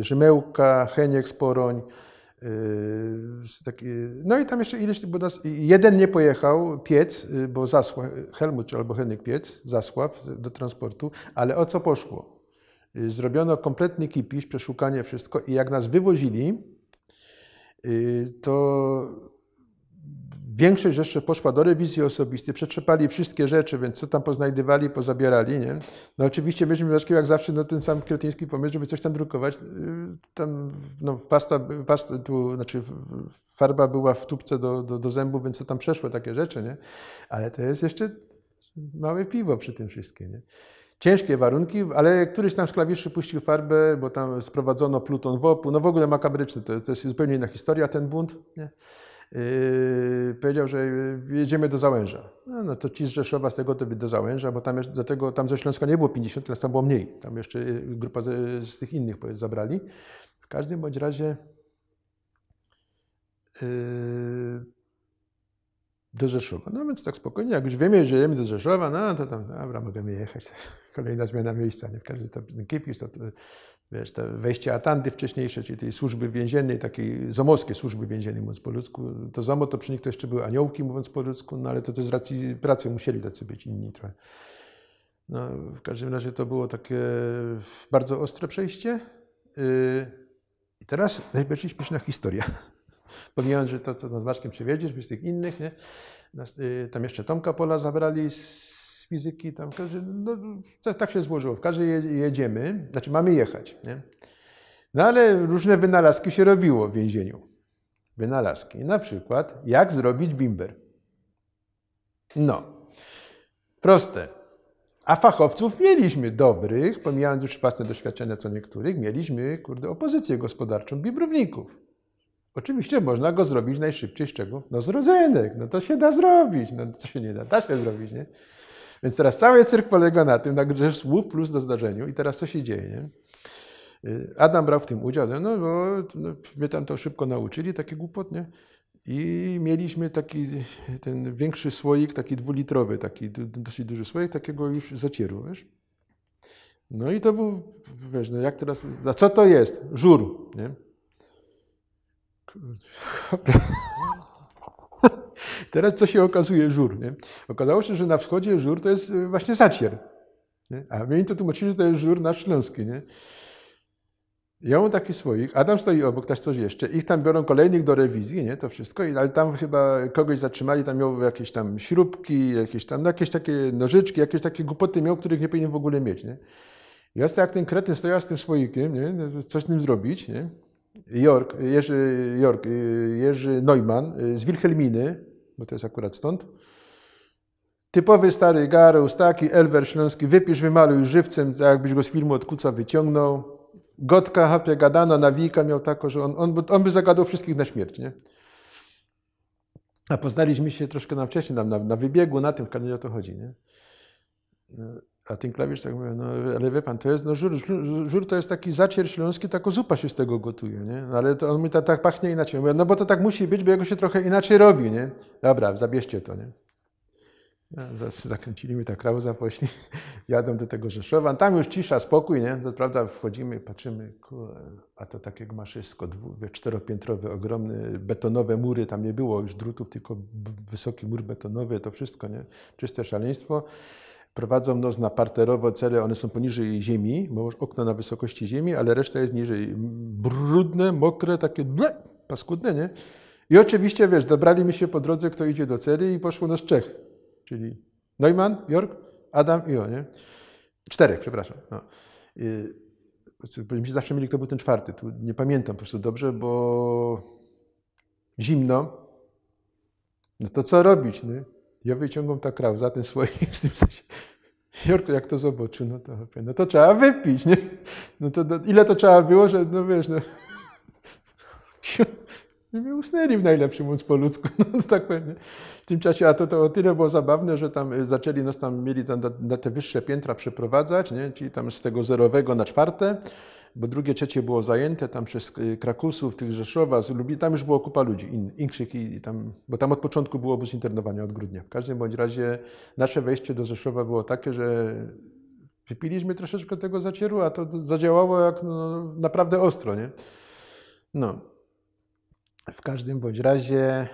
Rzymełka, Heniek Sporoń, Y, no i tam jeszcze ileś, bo nas, jeden nie pojechał, Piec, y, bo zasła, Helmut albo Henryk Piec zasłał do transportu, ale o co poszło? Y, zrobiono kompletny kipisz, przeszukanie, wszystko i jak nas wywozili, to Większość rzeczy poszła do rewizji osobistej, przetrzepali wszystkie rzeczy, więc co tam poznajdywali, pozabierali, nie? No oczywiście myśmy Blaszkiewicz jak zawsze no, ten sam kretyński pomysł, żeby coś tam drukować. Y, tam no, pasta, pasta tu, znaczy farba była w tubce do, do, do zębu, więc co tam przeszło, takie rzeczy, nie? Ale to jest jeszcze małe piwo przy tym wszystkim, nie? ciężkie warunki, ale któryś tam z klawiszy puścił farbę, bo tam sprowadzono pluton w opu. No w ogóle makabryczny, to, to jest zupełnie inna historia ten bunt. Nie? yy, powiedział, że yy, jedziemy do Załęża. No, no to ci z Rzeszowa z tego to do Załęża, bo tam jeszcze, do tego, tam ze Śląska nie było 50, teraz tam było mniej. Tam jeszcze yy, grupa z, z tych innych zabrali. W każdym bądź razie yy, do Rzeszowa. No więc tak spokojnie, jak już wiemy, że jedziemy do Rzeszowa, no to tam, dobra, możemy jechać. <laughs> Kolejna zmiana miejsca, nie? W każdym to Kipisz, to, wiesz, te wejście Atandy wcześniejsze, czyli tej służby więziennej, takiej zomowskiej służby więziennej, mówiąc po ludzku. To zamo to przy nich to jeszcze były aniołki, mówiąc po ludzku, no ale to, też z racji pracy musieli tacy być inni trochę. No, w każdym razie to było takie bardzo ostre przejście. Y, I teraz najbardziej śmieszna historia. <laughs> Pomijając, że to, co nad Maczkiem przewiedziesz, z tych innych, nie? Y, tam jeszcze Tomka Pola zabrali z fizyki, tam każdy, no, tak się złożyło. W każdym jedziemy, znaczy mamy jechać. Nie? No ale różne wynalazki się robiło w więzieniu. Wynalazki. Na przykład, jak zrobić bimber. No, proste. A fachowców mieliśmy dobrych, pomijając już własne doświadczenia co niektórych, mieliśmy, kurde, opozycję gospodarczą bimbrowników. Oczywiście można go zrobić najszybciej z czego? No z rodzenek, no to się da zrobić, no to się nie da, da się zrobić, nie? Więc teraz cały cyrk polega na tym, na grze słów plus do zdarzeniu. I teraz co się dzieje? Nie? Y, Adam brał w tym udział, no, no bo no, my tam to szybko nauczyli, takie głupotnie. I mieliśmy taki ten większy słoik, taki dwulitrowy, taki dosyć duży słoik, takiego już zacieru, wiesz? No i to był, wiesz, no jak teraz, za co to jest? Żur, nie? Kurde. <laughs> Teraz co się okazuje żur? Nie? Okazało się, że na wschodzie żur to jest y, właśnie zacier. Nie? A my to tłumaczyli, że to jest żur na śląski. Nie? Ja mam taki swoich, Adam stoi obok, też coś jeszcze. Ich tam biorą kolejnych do rewizji, nie? To wszystko. Ale tam chyba kogoś zatrzymali, tam miał jakieś tam śrubki, jakieś tam, no jakieś takie nożyczki, jakieś takie głupoty miał, których nie powinien w ogóle mieć, nie? Ja stałem jak ten kretyn, stoję z tym swojkiem, nie? No, coś z nim zrobić, nie? Jork, Jerzy, Jork, y, Jerzy Neumann y, z Wilhelminy, bo to jest akurat stąd. Typowy stary gar, Eustaki, Elwer Śląski, wypisz, wymaluj żywcem, jakbyś go z filmu od kuca wyciągnął. Gotka hapia gadano, nawika miał tako, że on, on, on by zagadał wszystkich na śmierć, nie? A poznaliśmy się troszkę na wcześniej, na, na, na wybiegu, na tym w o to chodzi, nie? No, a ten klawisz tak mówił, no ale wie pan, to jest, no żur, żur to jest taki zacier śląski, taką zupa się z tego gotuje, nie? No, ale to on mi tak, pachnie inaczej. Mówię, no bo to tak musi być, bo jego się trochę inaczej robi, nie? Dobra, zabierzcie to, nie? No, zakręcili mi tak krawo zapośni, <laughs> jadą do tego Rzeszowa, tam już cisza, spokój, nie? To prawda, wchodzimy, patrzymy, a to tak jak maszysko, dwu, czteropiętrowe, ogromne, betonowe mury, tam nie było już drutów, tylko wysoki mur betonowy, to wszystko, nie? Czyste szaleństwo prowadzą nas na parterowe cele, one są poniżej ziemi, bo już okno na wysokości ziemi, ale reszta jest niżej. Brudne, mokre, takie ble, paskudne, nie? I oczywiście, wiesz, dobrali mi się po drodze, kto idzie do celi i poszło nas Czech, czyli Neumann, Jörg, Adam i o, nie? Czterech, przepraszam. No. I, zawsze mieli, kto był ten czwarty. Tu nie pamiętam po prostu dobrze, bo zimno. No to co robić, nie? Ja wyciągam tak kraw. za ten słoik z tym <laughs> sensie. Jorku, jak to zobaczył, no to, no to trzeba wypić, nie? No to, no, ile to trzeba było, że, no wiesz, no... nie, <laughs> usnęli w najlepszym mówiąc po ludzku, <laughs> no, tak powiem. Nie? W tym czasie, a to, to o tyle było zabawne, że tam y, zaczęli nas tam, mieli tam na, na te wyższe piętra przeprowadzać, nie? czyli tam z tego zerowego na czwarte bo drugie, trzecie było zajęte tam przez y, Krakusów, tych Rzeszowa, z Lublin, tam już było kupa ludzi, in, Inkrzyk tam, bo tam od początku było obóz internowania, od grudnia. W każdym bądź razie nasze wejście do Rzeszowa było takie, że wypiliśmy troszeczkę tego zacieru, a to zadziałało jak no, naprawdę ostro, nie? No. W każdym bądź razie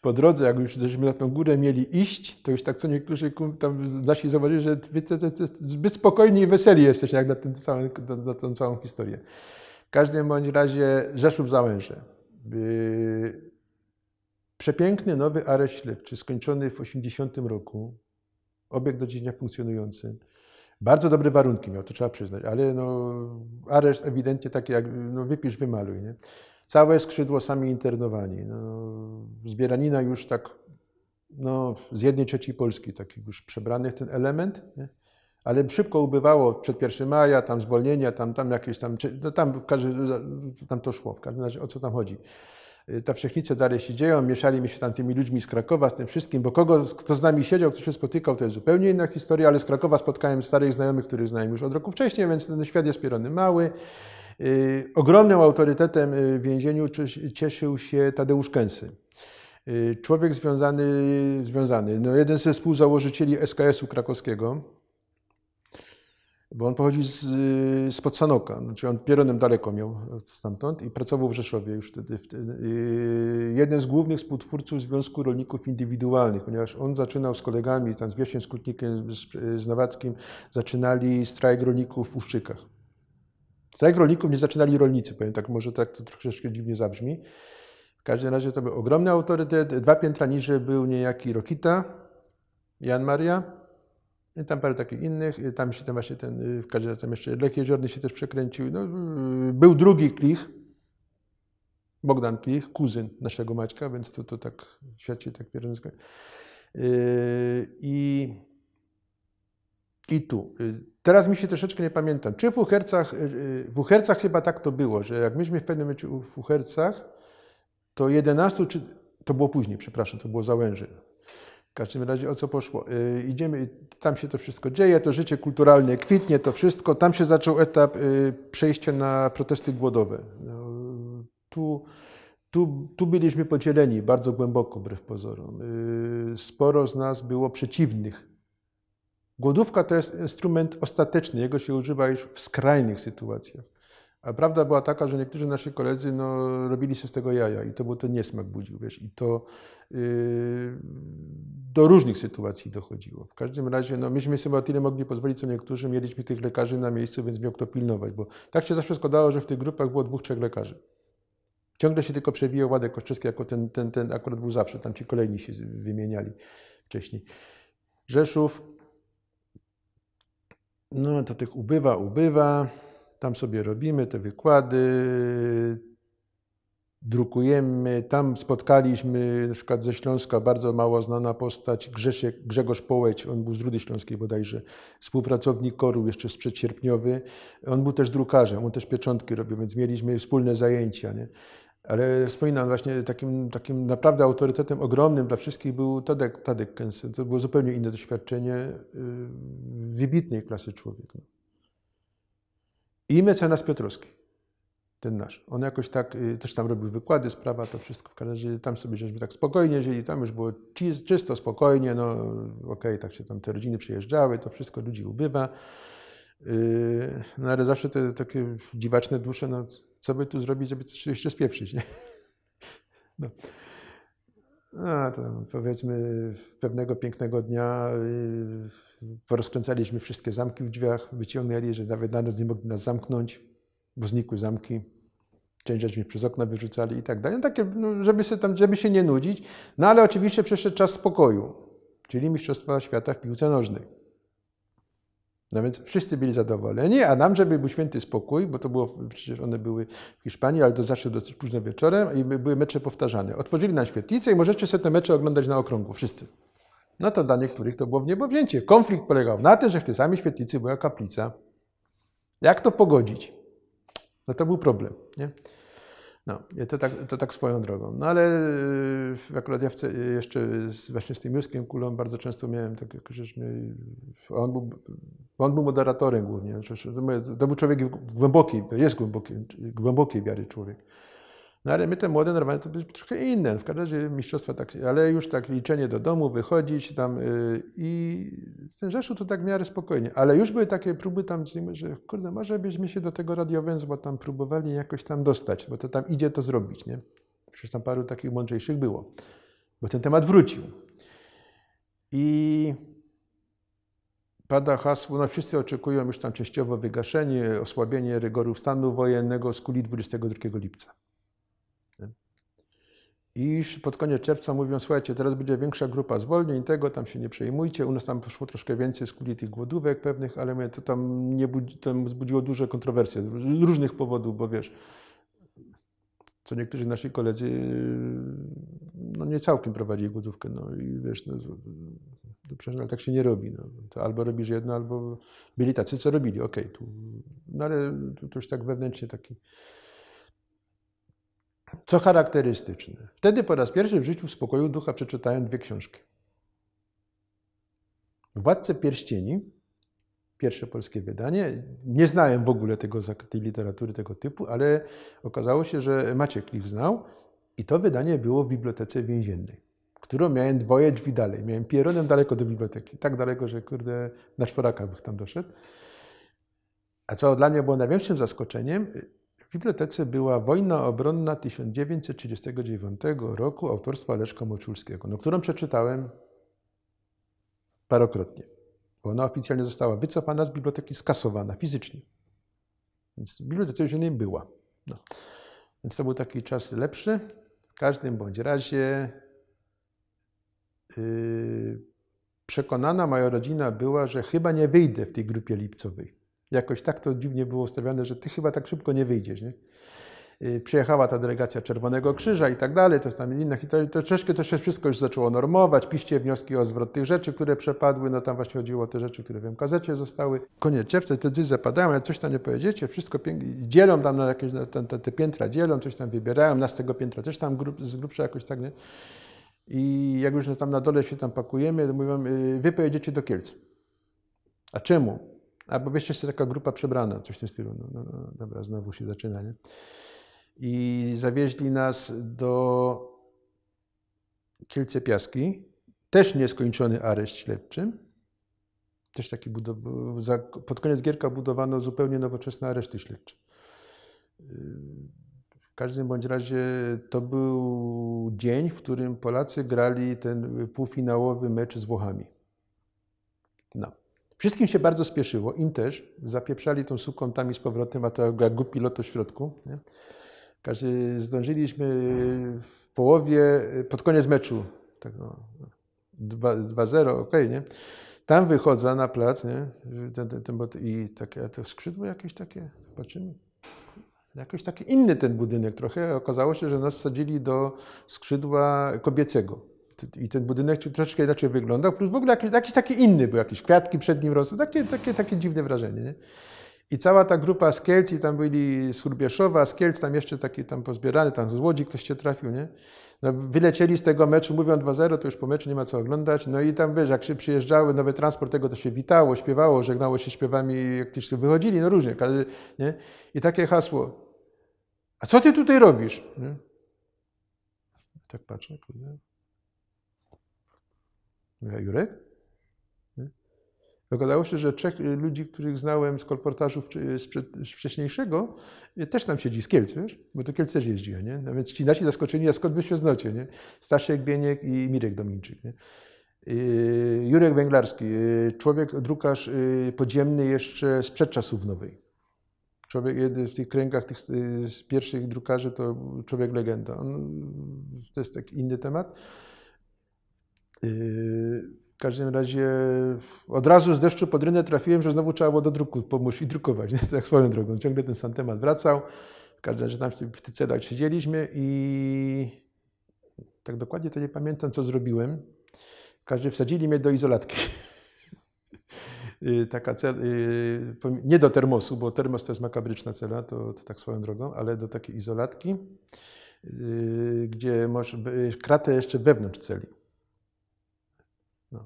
po drodze, jak już żeśmy na tą górę mieli iść, to już tak co niektórzy tam nasi zauważyli, że wy te, te, te, zbyt spokojni i weseli jesteście jak na, ten, cały, na, na tą całą historię. W każdym bądź razie Rzeszów Załęże. Yy, przepiękny nowy areszt śledczy, skończony w 80 roku, obiekt do dziedzinia funkcjonujący. Bardzo dobre warunki miał, to trzeba przyznać, ale no, areszt ewidentnie taki jak no, wypisz, wymaluj. Nie? Całe skrzydło sami internowani. No, zbieranina już tak no, z jednej trzeciej Polski, takich już przebranych ten element, nie? ale szybko ubywało przed 1 maja, tam zwolnienia, tam, tam jakieś tam, no tam, każdy, tam to szło, w każdym razie o co tam chodzi. Y, ta wszechnice dalej się dzieją, mieszali mi się tam tymi ludźmi z Krakowa, z tym wszystkim, bo kogo, kto z nami siedział, kto się spotykał, to jest zupełnie inna historia, ale z Krakowa spotkałem starych znajomych, których znałem już od roku wcześniej, więc ten świat jest pierony mały. Y, ogromnym autorytetem y, w więzieniu cieszył się Tadeusz Kęsy. Y, człowiek związany, związany no jeden ze współzałożycieli SKS-u krakowskiego, bo on pochodzi z, z Podsanoka, znaczy on pieronem daleko miał stamtąd i pracował w Rzeszowie już wtedy. Jeden z głównych współtwórców Związku Rolników Indywidualnych, ponieważ on zaczynał z kolegami, tam z Wiesiem z z, z Nowackim, zaczynali strajk rolników w Uszczykach. Strajk rolników nie zaczynali rolnicy, powiem tak, może tak to troszeczkę dziwnie zabrzmi. W każdym razie to był ogromny autorytet. Dwa piętra niżej był niejaki Rokita, Jan Maria i tam parę takich innych. Tam się ten właśnie ten, y, w każdym razie tam jeszcze Lech Jeziorny się też przekręcił. No, y, był drugi Klich, Bogdan Klich, kuzyn naszego Maćka, więc to, to tak świadczy tak pierdolę. Yy, I i tu. Y, teraz mi się troszeczkę nie pamiętam. Czy w Uchercach, y, y, w Uchercach chyba tak to było, że jak myśmy w pewnym momencie w Uchercach, to 11, czy, to było później, przepraszam, to było Załęży. W każdym razie o co poszło? Yy, idziemy, tam się to wszystko dzieje, to życie kulturalne kwitnie, to wszystko. Tam się zaczął etap yy, przejścia na protesty głodowe. No, tu, tu, tu byliśmy podzieleni bardzo głęboko, wbrew pozorom. Yy, sporo z nas było przeciwnych Głodówka to jest instrument ostateczny, jego się używa już w skrajnych sytuacjach. A prawda była taka, że niektórzy nasi koledzy no, robili się z tego jaja i to było ten niesmak budził, wiesz, i to yy, do różnych sytuacji dochodziło. W każdym razie, no, myśmy sobie o tyle mogli pozwolić, co niektórzy, mieliśmy tych lekarzy na miejscu, więc miał kto pilnować, bo tak się zawsze składało, że w tych grupach było dwóch, trzech lekarzy. Ciągle się tylko przewijał Ładek Koszczyski, jako ten, ten, ten akurat był zawsze, tam ci kolejni się wymieniali wcześniej. Rzeszów, no to tych ubywa, ubywa. Tam sobie robimy te wykłady, drukujemy. Tam spotkaliśmy na przykład ze Śląska bardzo mało znana postać Grzesiek, Grzegorz Połeć, on był z Rudy Śląskiej bodajże, współpracownik koru jeszcze z sierpniowy. On był też drukarzem, on też pieczątki robił, więc mieliśmy wspólne zajęcia. Nie? Ale wspominam właśnie, takim, takim naprawdę autorytetem ogromnym dla wszystkich był Tadek, Tadek Kensen. To było zupełnie inne doświadczenie y, wybitnej klasy człowieka. No. I mecenas Piotrowski, ten nasz. On jakoś tak, y, też tam robił wykłady, sprawa, to wszystko w razie. Tam sobie żeśmy tak spokojnie żyli, tam już było czysto, spokojnie, no okej, okay, tak się tam te rodziny przyjeżdżały, to wszystko ludzi ubywa. Yy, no ale zawsze te takie dziwaczne dusze, no co by tu zrobić, żeby coś jeszcze spieprzyć, nie? No. No, to powiedzmy, pewnego pięknego dnia yy, porozkręcaliśmy wszystkie zamki w drzwiach, wyciągnęli, że nawet na noc nie mogli nas zamknąć, bo znikły zamki. Część mi przez okna wyrzucali i tak dalej. No, takie, no, żeby, się tam, żeby się nie nudzić. No ale oczywiście przeszedł czas spokoju, czyli Mistrzostwa Świata w piłce nożnej. No więc wszyscy byli zadowoleni, a nam, żeby był święty spokój, bo to było, przecież one były w Hiszpanii, ale to zawsze dosyć późno wieczorem i były mecze powtarzane. Otworzyli nam świetlicę i możecie sobie te mecze oglądać na okrągło, wszyscy. No to dla niektórych to było w niebo wzięcie. Konflikt polegał na tym, że w tej samej świetlicy była kaplica. Jak to pogodzić? No to był problem, nie? No, to tak, to tak swoją drogą. No ale y, akurat ja jeszcze z, właśnie z tym Juskiem Kulą bardzo często miałem tak, żeśmy, no on był, on był moderatorem głównie. To był człowiek głęboki, jest głęboki, głębokiej wiary człowiek. No ale my te młode normalnie to jest trochę inne. W każdym razie mistrzostwa tak, ale już tak liczenie do domu, wychodzić tam yy, i ten Rzeszu to tak w miarę spokojnie. Ale już były takie próby tam, że kurde, może byśmy się do tego radiowęzła tam próbowali jakoś tam dostać, bo to tam idzie to zrobić, nie? Przecież tam paru takich mądrzejszych było, bo ten temat wrócił. I pada hasło, no wszyscy oczekują już tam częściowo wygaszenie, osłabienie rygorów stanu wojennego z kuli 22 lipca. Iż pod koniec czerwca mówią, słuchajcie, teraz będzie większa grupa zwolnień, tego tam się nie przejmujcie. U nas tam poszło troszkę więcej z kuli tych głodówek pewnych, ale mnie to tam nie budzi, tam wzbudziło duże kontrowersje z różnych powodów, bo wiesz, co niektórzy nasi koledzy no nie całkiem prowadzili głodówkę, no i wiesz, no, to przecież, ale tak się nie robi. No. To albo robisz jedno, albo byli tacy, co robili, okej, okay, tu, no ale to, to już tak wewnętrznie taki co charakterystyczne, wtedy po raz pierwszy w życiu w spokoju ducha przeczytałem dwie książki. Władce Pierścieni, pierwsze polskie wydanie. Nie znałem w ogóle tego, tej literatury tego typu, ale okazało się, że Maciek ich znał i to wydanie było w bibliotece więziennej, którą miałem dwoje drzwi dalej. Miałem pieronem daleko do biblioteki, tak daleko, że kurde, na czworaka bych tam doszedł. A co dla mnie było największym zaskoczeniem, w bibliotece była Wojna Obronna 1939 roku autorstwa Leszka Moczulskiego, no, którą przeczytałem parokrotnie. Bo ona oficjalnie została wycofana z biblioteki, skasowana fizycznie. Więc w bibliotece już nie była. No. Więc to był taki czas lepszy. W każdym bądź razie yy, przekonana moja rodzina była, że chyba nie wyjdę w tej grupie lipcowej jakoś tak to dziwnie było ustawione, że ty chyba tak szybko nie wyjdziesz, nie? Y, przyjechała ta delegacja Czerwonego Krzyża i tak dalej, to jest tam innych i to, to troszeczkę to się wszystko już zaczęło normować, piście wnioski o zwrot tych rzeczy, które przepadły, no tam właśnie chodziło o te rzeczy, które w kazecie zostały. Koniec czerwca, te gdzieś zapadają, ale coś tam nie powiedziecie, wszystko pięknie, dzielą tam na jakieś, na, te piętra dzielą, coś tam wybierają, nas tego piętra też tam grup, z grubsza jakoś tak, nie? I jak już tam na dole się tam pakujemy, to mówią, y, wy pojedziecie do Kielc. A czemu? Albo wiesz, jeszcze taka grupa przebrana, coś w tym stylu. No, no, no dobra, znowu się zaczyna, nie? I zawieźli nas do Kielce Piaski, też nieskończony areszt śledczy. Też taki pod koniec Gierka budowano zupełnie nowoczesne areszty śledcze. Yy, w każdym bądź razie to był dzień, w którym Polacy grali ten półfinałowy mecz z Włochami. No. Wszystkim się bardzo spieszyło, im też. Zapieprzali tą i z powrotem, a to jak głupi loto w środku. Nie? Każdy, zdążyliśmy w połowie, y, pod koniec meczu, tak no, 2-0, okej, okay, nie? Tam wychodzą na plac, nie? Ten, ten, ten, I takie, to skrzydło jakieś takie, zobaczymy. Jakoś taki inny ten budynek trochę. Okazało się, że nas wsadzili do skrzydła kobiecego i ten budynek troszeczkę inaczej wyglądał, plus w ogóle jakiś, jakiś taki inny był, jakieś kwiatki przed nim rosły, takie, takie, takie dziwne wrażenie. Nie? I cała ta grupa z Kielc, i tam byli z Hurbieszowa, z Kielc, tam jeszcze taki tam pozbierany, tam z Łodzi ktoś się trafił, nie? No, wylecieli z tego meczu, mówią 2-0, to już po meczu nie ma co oglądać. No i tam, wiesz, jak się przyjeżdżały, nowy transport tego, to się witało, śpiewało, żegnało się śpiewami, jak też wychodzili, no różnie, nie? I takie hasło, a co ty tutaj robisz? Nie? Tak patrzę, nie? Jurek? Okazało się, że trzech y, ludzi, których znałem z kolportażów y, z wcześniejszego, y, też tam siedzi z Kielc, wiesz? Bo to Kielc też jeździła, nie? No więc ci nasi zaskoczeni, a skąd wy się znacie, nie? Staszek Bieniek i Mirek Dominczyk, nie? Jurek Węglarski, człowiek, drukarz podziemny jeszcze sprzed czasów Nowej. Człowiek, w tych kręgach tych, z pierwszych drukarzy to człowiek legenda. On, to jest taki inny temat. Yy, w każdym razie od razu z deszczu pod rynę trafiłem, że znowu trzeba było do druku pomóc i drukować. <laughs> Nie? Tak swoją drogą. Ciągle ten sam temat wracał. W każdym razie tam w tych cedach siedzieliśmy i tak dokładnie to nie pamiętam, co zrobiłem. W każdym wsadzili mnie do izolatki. <laughs> Yy, taka cel, yy, nie do termosu, bo termos to jest makabryczna cela, to, to tak swoją drogą, ale do takiej izolatki, gdzie masz kratę jeszcze wewnątrz celi. No,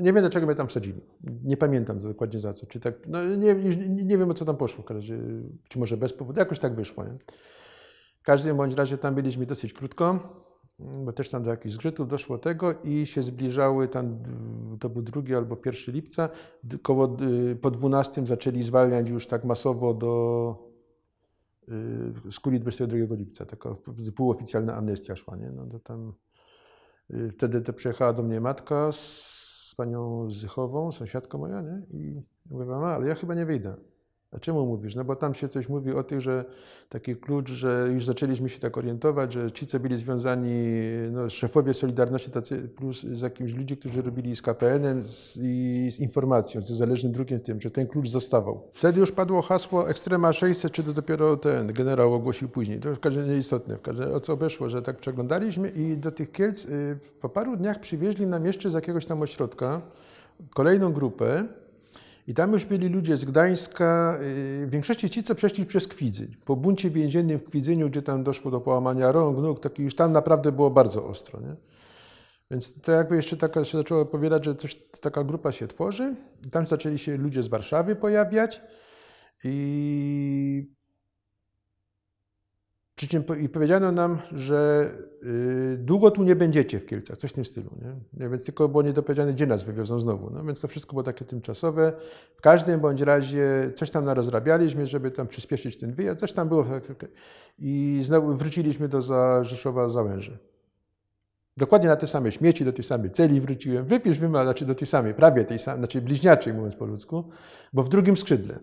Nie wiem, dlaczego mnie tam wsadzili. Nie pamiętam dokładnie za co. Czy tak, no, nie, nie wiem, o co tam poszło. Razie, czy może bez powodu. Jakoś tak wyszło. Nie? W każdym bądź razie tam byliśmy dosyć krótko, mm, bo też tam do jakichś zgrzytów doszło tego i się zbliżały tam, mm, to był 2 albo 1 lipca, koło, po 12 zaczęli zwalniać już tak masowo do y, z kuli 22 lipca, taka półoficjalna amnestia szła, nie? No to tam Y, wtedy to przyjechała do mnie matka z panią Zychową, sąsiadką moja, nie? i mówię, mama, ale ja chyba nie wyjdę. A czemu mówisz? No bo tam się coś mówi o tych, że taki klucz, że już zaczęliśmy się tak orientować, że ci, co byli związani, no, szefowie Solidarności tacy plus z jakimś ludzi, którzy robili z KPN-em z, i z informacją, ze zależnym drukiem tym, że ten klucz zostawał. Wtedy już padło hasło Ekstrema 600, czy to dopiero ten generał ogłosił później. To w każdym razie nieistotne, w każdym razie o co weszło, że tak przeglądaliśmy i do tych Kielc y, po paru dniach przywieźli nam jeszcze z jakiegoś tam ośrodka kolejną grupę, i tam już byli ludzie z Gdańska, y, w większości ci, co przeszli przez Kwidzyń. Po buncie więziennym w Kwidzyniu, gdzie tam doszło do połamania rąk, nóg, taki już tam naprawdę było bardzo ostro. Nie? Więc to jakby jeszcze taka się zaczęło opowiadać, że coś, taka grupa się tworzy. I tam zaczęli się ludzie z Warszawy pojawiać. I przy czym i powiedziano nam, że y, długo tu nie będziecie w Kielcach, coś w tym stylu. Nie? Więc tylko było niedopowiedziane, gdzie nas wywiozą znowu. No więc to wszystko było takie tymczasowe. W każdym bądź razie coś tam narozrabialiśmy, żeby tam przyspieszyć ten wyjazd. Coś tam było. I znowu wróciliśmy do za Rzeszowa Załęży. Dokładnie na te same śmieci, do tej samej celi wróciłem. Wypisz wymala, znaczy do tej samej, prawie tej samej, znaczy bliźniaczej mówiąc po ludzku, bo w drugim skrzydle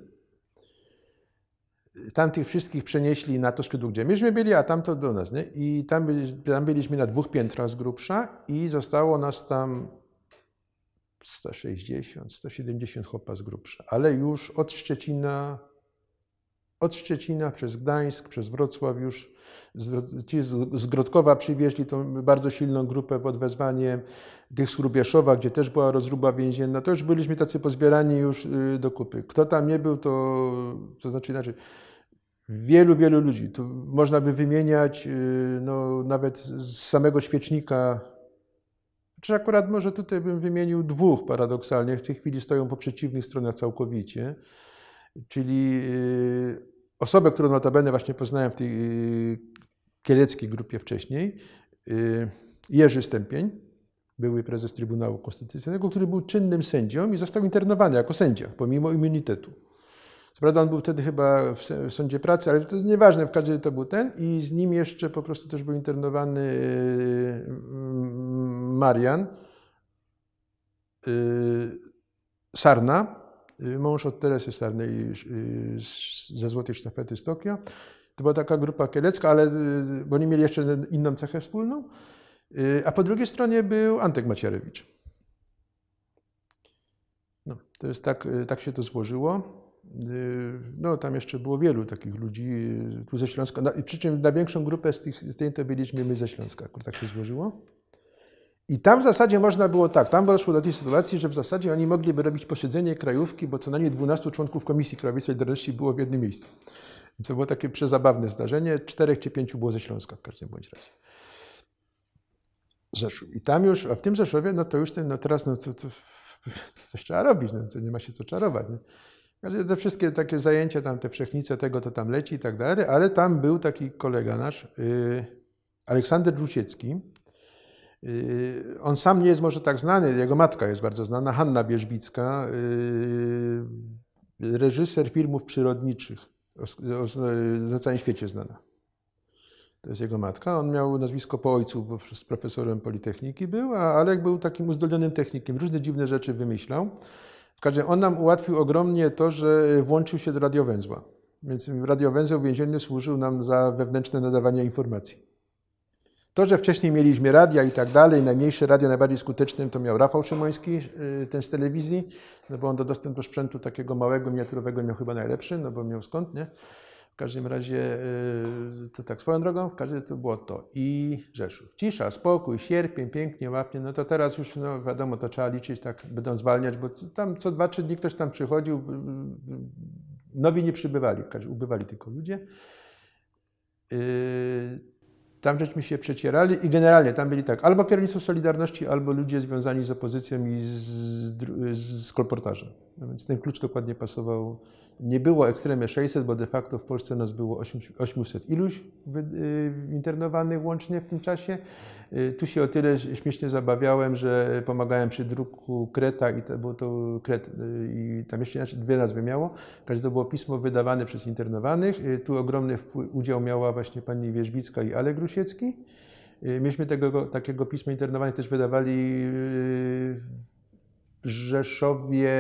tamtych wszystkich przenieśli na to skrzydło, gdzie myśmy byli, a tamto do nas. Nie? I tam, tam byliśmy na dwóch piętrach z grubsza i zostało nas tam 160, 170 chopa z grubsza, ale już od Szczecina od Szczecina przez Gdańsk, przez Wrocław już. Ci z Grodkowa przywieźli tą bardzo silną grupę pod wezwaniem tych z Rubieszowa, gdzie też była rozruba więzienna. To już byliśmy tacy pozbierani już y, do kupy. Kto tam nie był, to, to znaczy inaczej wielu, wielu ludzi. Tu można by wymieniać y, no, nawet z samego świecznika. Czy znaczy akurat może tutaj bym wymienił dwóch paradoksalnie, w tej chwili stoją po przeciwnych stronach całkowicie czyli y, osobę, którą notabene właśnie poznałem w tej y, kieleckiej grupie wcześniej, y, Jerzy Stępień, były prezes Trybunału Konstytucyjnego, który był czynnym sędzią i został internowany jako sędzia, pomimo immunitetu. Co prawda on był wtedy chyba w, w sądzie pracy, ale to nieważne, w każdym razie to był ten i z nim jeszcze po prostu też był internowany Marian Sarna, Y, mąż od Teresy Sarnej y, y, ze Złotej Sztafety z Tokio. To była taka grupa kielecka, ale, bo oni mieli jeszcze inną cechę wspólną. A po drugiej stronie był Antek Macierewicz. No, to jest tak, tak się to złożyło. No, tam jeszcze było wielu takich ludzi tu ze Śląska. No przy czym na większą grupę z, tych, z tej to byliśmy my ze Śląska, akurat tak się złożyło. I tam w zasadzie można było tak, tam doszło do tej sytuacji, że w zasadzie oni mogliby robić posiedzenie krajówki, bo co najmniej 12 członków Komisji Krajowej Solidarności było w jednym miejscu. Co było takie przezabawne zdarzenie. Czterech czy pięciu było ze Śląska w każdym bądź razie. Rzeszów. I tam już, a w tym Rzeszowie, no to już ten, no teraz, no co, co, <laughs> coś trzeba robić, no to nie ma się co czarować. Nie? Te wszystkie takie zajęcia, tam te wszechnice tego, to tam leci i tak dalej, ale tam był taki kolega nasz, y, Aleksander Rusiecki, Yy, on sam nie jest może tak znany, jego matka jest bardzo znana, Hanna Bierzbicka, yy, reżyser filmów przyrodniczych, na całym świecie znana. To jest jego matka. On miał nazwisko po ojcu, bo z profesorem Politechniki był, ale był takim uzdolnionym technikiem. Różne dziwne rzeczy wymyślał. W każdym razie on nam ułatwił ogromnie to, że włączył się do radiowęzła. Więc radiowęzeł więzienny służył nam za wewnętrzne nadawanie informacji. To, że wcześniej mieliśmy radia i tak dalej, najmniejsze radio, najbardziej skutecznym to miał Rafał Szymoński, y, ten z telewizji, no bo on do dostęp do sprzętu takiego małego, miniaturowego miał chyba najlepszy, no bo miał skąd, nie? W każdym razie y, to tak swoją drogą, w każdym razie to było to. I Rzeszów. Cisza, spokój, sierpień, pięknie, łapnie. No to teraz już no wiadomo, to trzeba liczyć, tak będą zwalniać, bo tam co dwa, trzy dni ktoś tam przychodził. Y, nowi nie przybywali, ubywali tylko ludzie. Tam żeśmy się przecierali i generalnie tam byli tak albo kierownictwo Solidarności, albo ludzie związani z opozycją i z, z, z kolportażem. No więc ten klucz dokładnie pasował nie było ekstremnie 600, bo de facto w Polsce nas było 800 iluś y, internowanych łącznie w tym czasie. Y, tu się o tyle śmiesznie zabawiałem, że pomagałem przy druku Kreta, i to, bo to Kret, y, i tam jeszcze dwie nazwy miało. Każde to było pismo wydawane przez internowanych. Tu ogromny udział miała właśnie pani Wierzbicka i Ale Grusiecki. Myśmy tego, takiego pisma internowanych też wydawali w Rzeszowie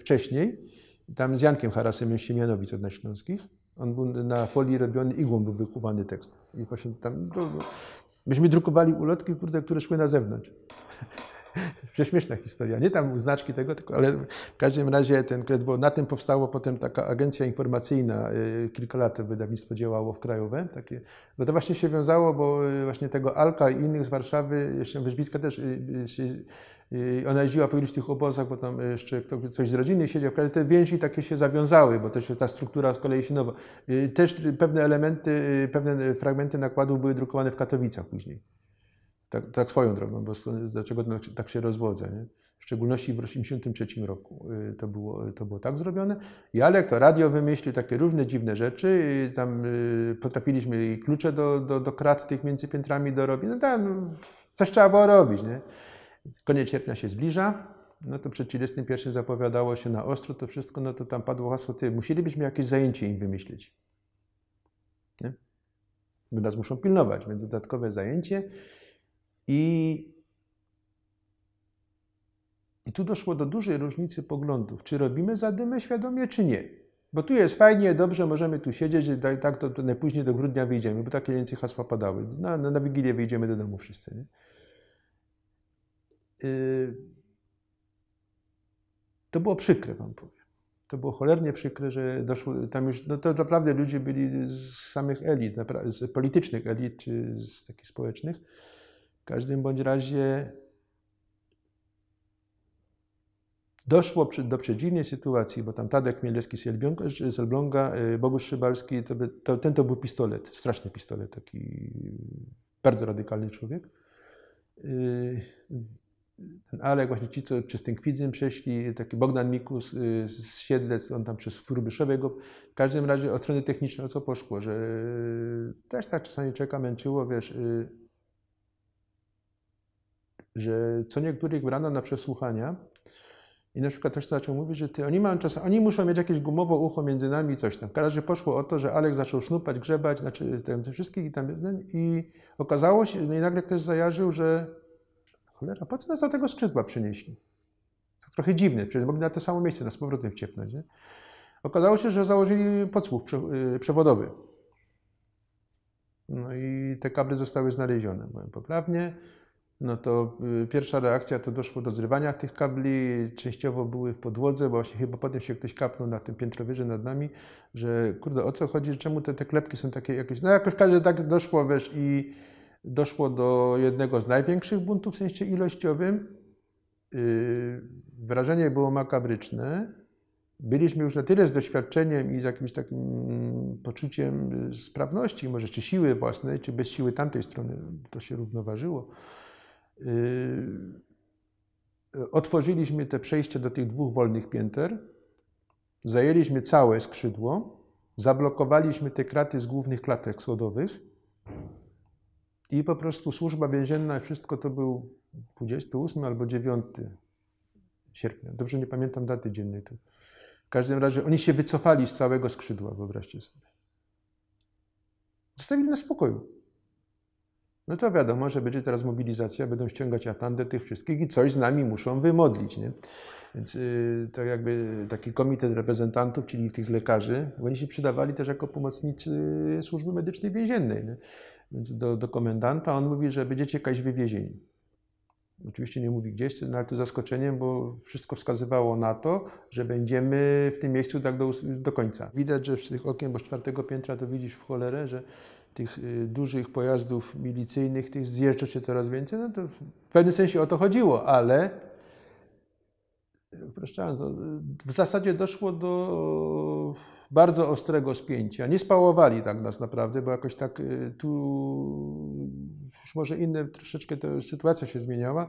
wcześniej tam z Jankiem Harasem Siemianowic od Śląskich. On był na folii robiony, igłą był wykuwany tekst. I właśnie tam... No, no. Myśmy drukowali ulotki, kurde, które szły na zewnątrz. <laughs> Prześmieszna historia. Nie tam znaczki tego, tylko, ale w każdym razie ten kred, bo na tym powstała potem taka agencja informacyjna, y, kilka lat wydawnictwo działało w Krajowe, takie, bo no to właśnie się wiązało, bo y, właśnie tego Alka i innych z Warszawy, jeszcze Wyżbicka też y, ona jeździła po iluś tych obozach, bo tam jeszcze ktoś coś z rodziny siedział. Te więzi takie się zawiązały, bo też ta struktura z kolei się nowa. Y, też pewne elementy, y, pewne fragmenty nakładów były drukowane w Katowicach później. Tak, tak swoją drogą, bo dlaczego tak, tak się rozwodza. Nie? W szczególności w 1983 roku y, to było, to było tak zrobione. I ale to radio wymyślił takie różne dziwne rzeczy. Tam potrafiliśmy klucze do, do, do krat tych między piętrami dorobić. No tam no, coś trzeba było robić. Nie? Koniec sierpnia się zbliża, no to przed 31 zapowiadało się na ostro to wszystko, no to tam padło hasło, ty, musielibyśmy jakieś zajęcie im wymyślić. Nie? Bo nas muszą pilnować, więc dodatkowe zajęcie. I, I tu doszło do dużej różnicy poglądów. Czy robimy zadymę świadomie, czy nie? Bo tu jest fajnie, dobrze, możemy tu siedzieć, tak, tak to, to najpóźniej do grudnia wyjdziemy, bo takie więcej hasła padały. Na, na, na Wigilię wyjdziemy do domu wszyscy. Nie? Y, to było przykre, wam powiem. To było cholernie przykre, że doszło tam już, no to naprawdę ludzie byli z samych elit, z politycznych elit, czy z takich społecznych. W każdym bądź razie Doszło do przedziwnej sytuacji, bo tam Tadek Mielewski z Elbląga, y, Bogusz Szybalski, to, to, ten to był pistolet, straszny pistolet, taki bardzo radykalny człowiek. Y, ten Alek, właśnie ci, co przez ten Kwidzyn przeszli, taki Bogdan Mikus y, z Siedlec, on tam przez Furbyszowego. w każdym razie od strony technicznej o co poszło, że y, też tak czasami czeka męczyło, wiesz, y, że co niektórych brano na przesłuchania i na przykład też zaczął mówić, że ty, oni mają czas, oni muszą mieć jakieś gumowe ucho między nami i coś tam. W każdym razie poszło o to, że Alek zaczął sznupać, grzebać, znaczy tym, wszystkich i tam, no i okazało się, no i nagle też zajarzył, że Cholera, po co nas do tego skrzydła przenieśli? To trochę dziwne, przecież mogli na to samo miejsce nas powrotem wciepnąć. Nie? Okazało się, że założyli podsłuch y, przewodowy. No i te kable zostały znalezione, byłem poprawnie. No to y, pierwsza reakcja to doszło do zrywania tych kabli, częściowo były w podłodze, bo właśnie chyba potem się ktoś kapnął na tym piętrowyże nad nami, że kurde, o co chodzi, czemu te, te klepki są takie jakieś, no jakoś w każdym tak doszło, wiesz, i doszło do jednego z największych buntów w sensie ilościowym. Yy, wrażenie było makabryczne. Byliśmy już na tyle z doświadczeniem i z jakimś takim poczuciem sprawności, może czy siły własnej, czy bez siły tamtej strony, to się równoważyło. Yy, otworzyliśmy te przejście do tych dwóch wolnych pięter, zajęliśmy całe skrzydło, zablokowaliśmy te kraty z głównych klatek schodowych, i po prostu służba więzienna, wszystko to był 28 albo 9 sierpnia. Dobrze nie pamiętam daty dziennej. To w każdym razie oni się wycofali z całego skrzydła, wyobraźcie sobie. Zostawili na spokoju. No to wiadomo, że będzie teraz mobilizacja, będą ściągać atandę tych wszystkich i coś z nami muszą wymodlić. Nie? Więc yy, tak jakby taki komitet reprezentantów, czyli tych lekarzy, oni się przydawali też jako pomocnicy służby medycznej więziennej. Nie? Więc do, do komendanta on mówi, że będziecie jakaś wywiezieni. Oczywiście nie mówi gdzieś, no ale to zaskoczeniem, bo wszystko wskazywało na to, że będziemy w tym miejscu tak do, do końca. Widać, że z tych okien, bo z czwartego piętra to widzisz w cholerę, że tych y, dużych pojazdów milicyjnych, tych zjeżdża się coraz więcej, no to w pewnym sensie o to chodziło, ale upraszczając, no, w zasadzie doszło do bardzo ostrego spięcia. Nie spałowali tak nas naprawdę, bo jakoś tak y, tu już może inne troszeczkę to sytuacja się zmieniała.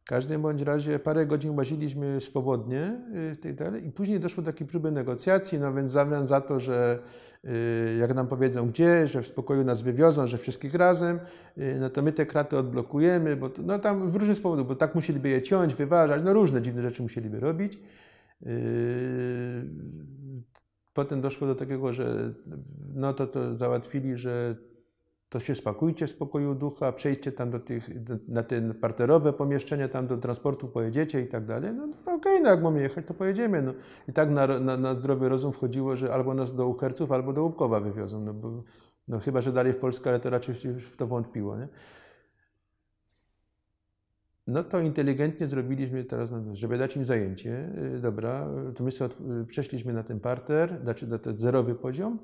W każdym bądź razie parę godzin łaziliśmy swobodnie i y, I później doszło do takiej próby negocjacji, no więc zamian za to, że Y, jak nam powiedzą gdzie, że w spokoju nas wywiozą, że wszystkich razem, y, no to my te kraty odblokujemy, bo to, no tam w różnych powodach, bo tak musieliby je ciąć, wyważać, no różne dziwne rzeczy musieliby robić. Y, potem doszło do takiego, że no to, to załatwili, że to się spakujcie z pokoju ducha, przejdźcie tam do tych, do, na te parterowe pomieszczenia, tam do transportu pojedziecie i tak dalej. No, no, no okej, okay, no jak mamy jechać, to pojedziemy. No. I tak na, na, na zdrowy rozum wchodziło, że albo nas do Ucherców, albo do Łubkowa wywiozą, no, bo, no chyba, że dalej w Polsce, ale to raczej już w to wątpiło. Nie? No to inteligentnie zrobiliśmy teraz, no, żeby dać im zajęcie, y, dobra, to my sobie y, przeszliśmy na ten parter, znaczy na ten zerowy poziom,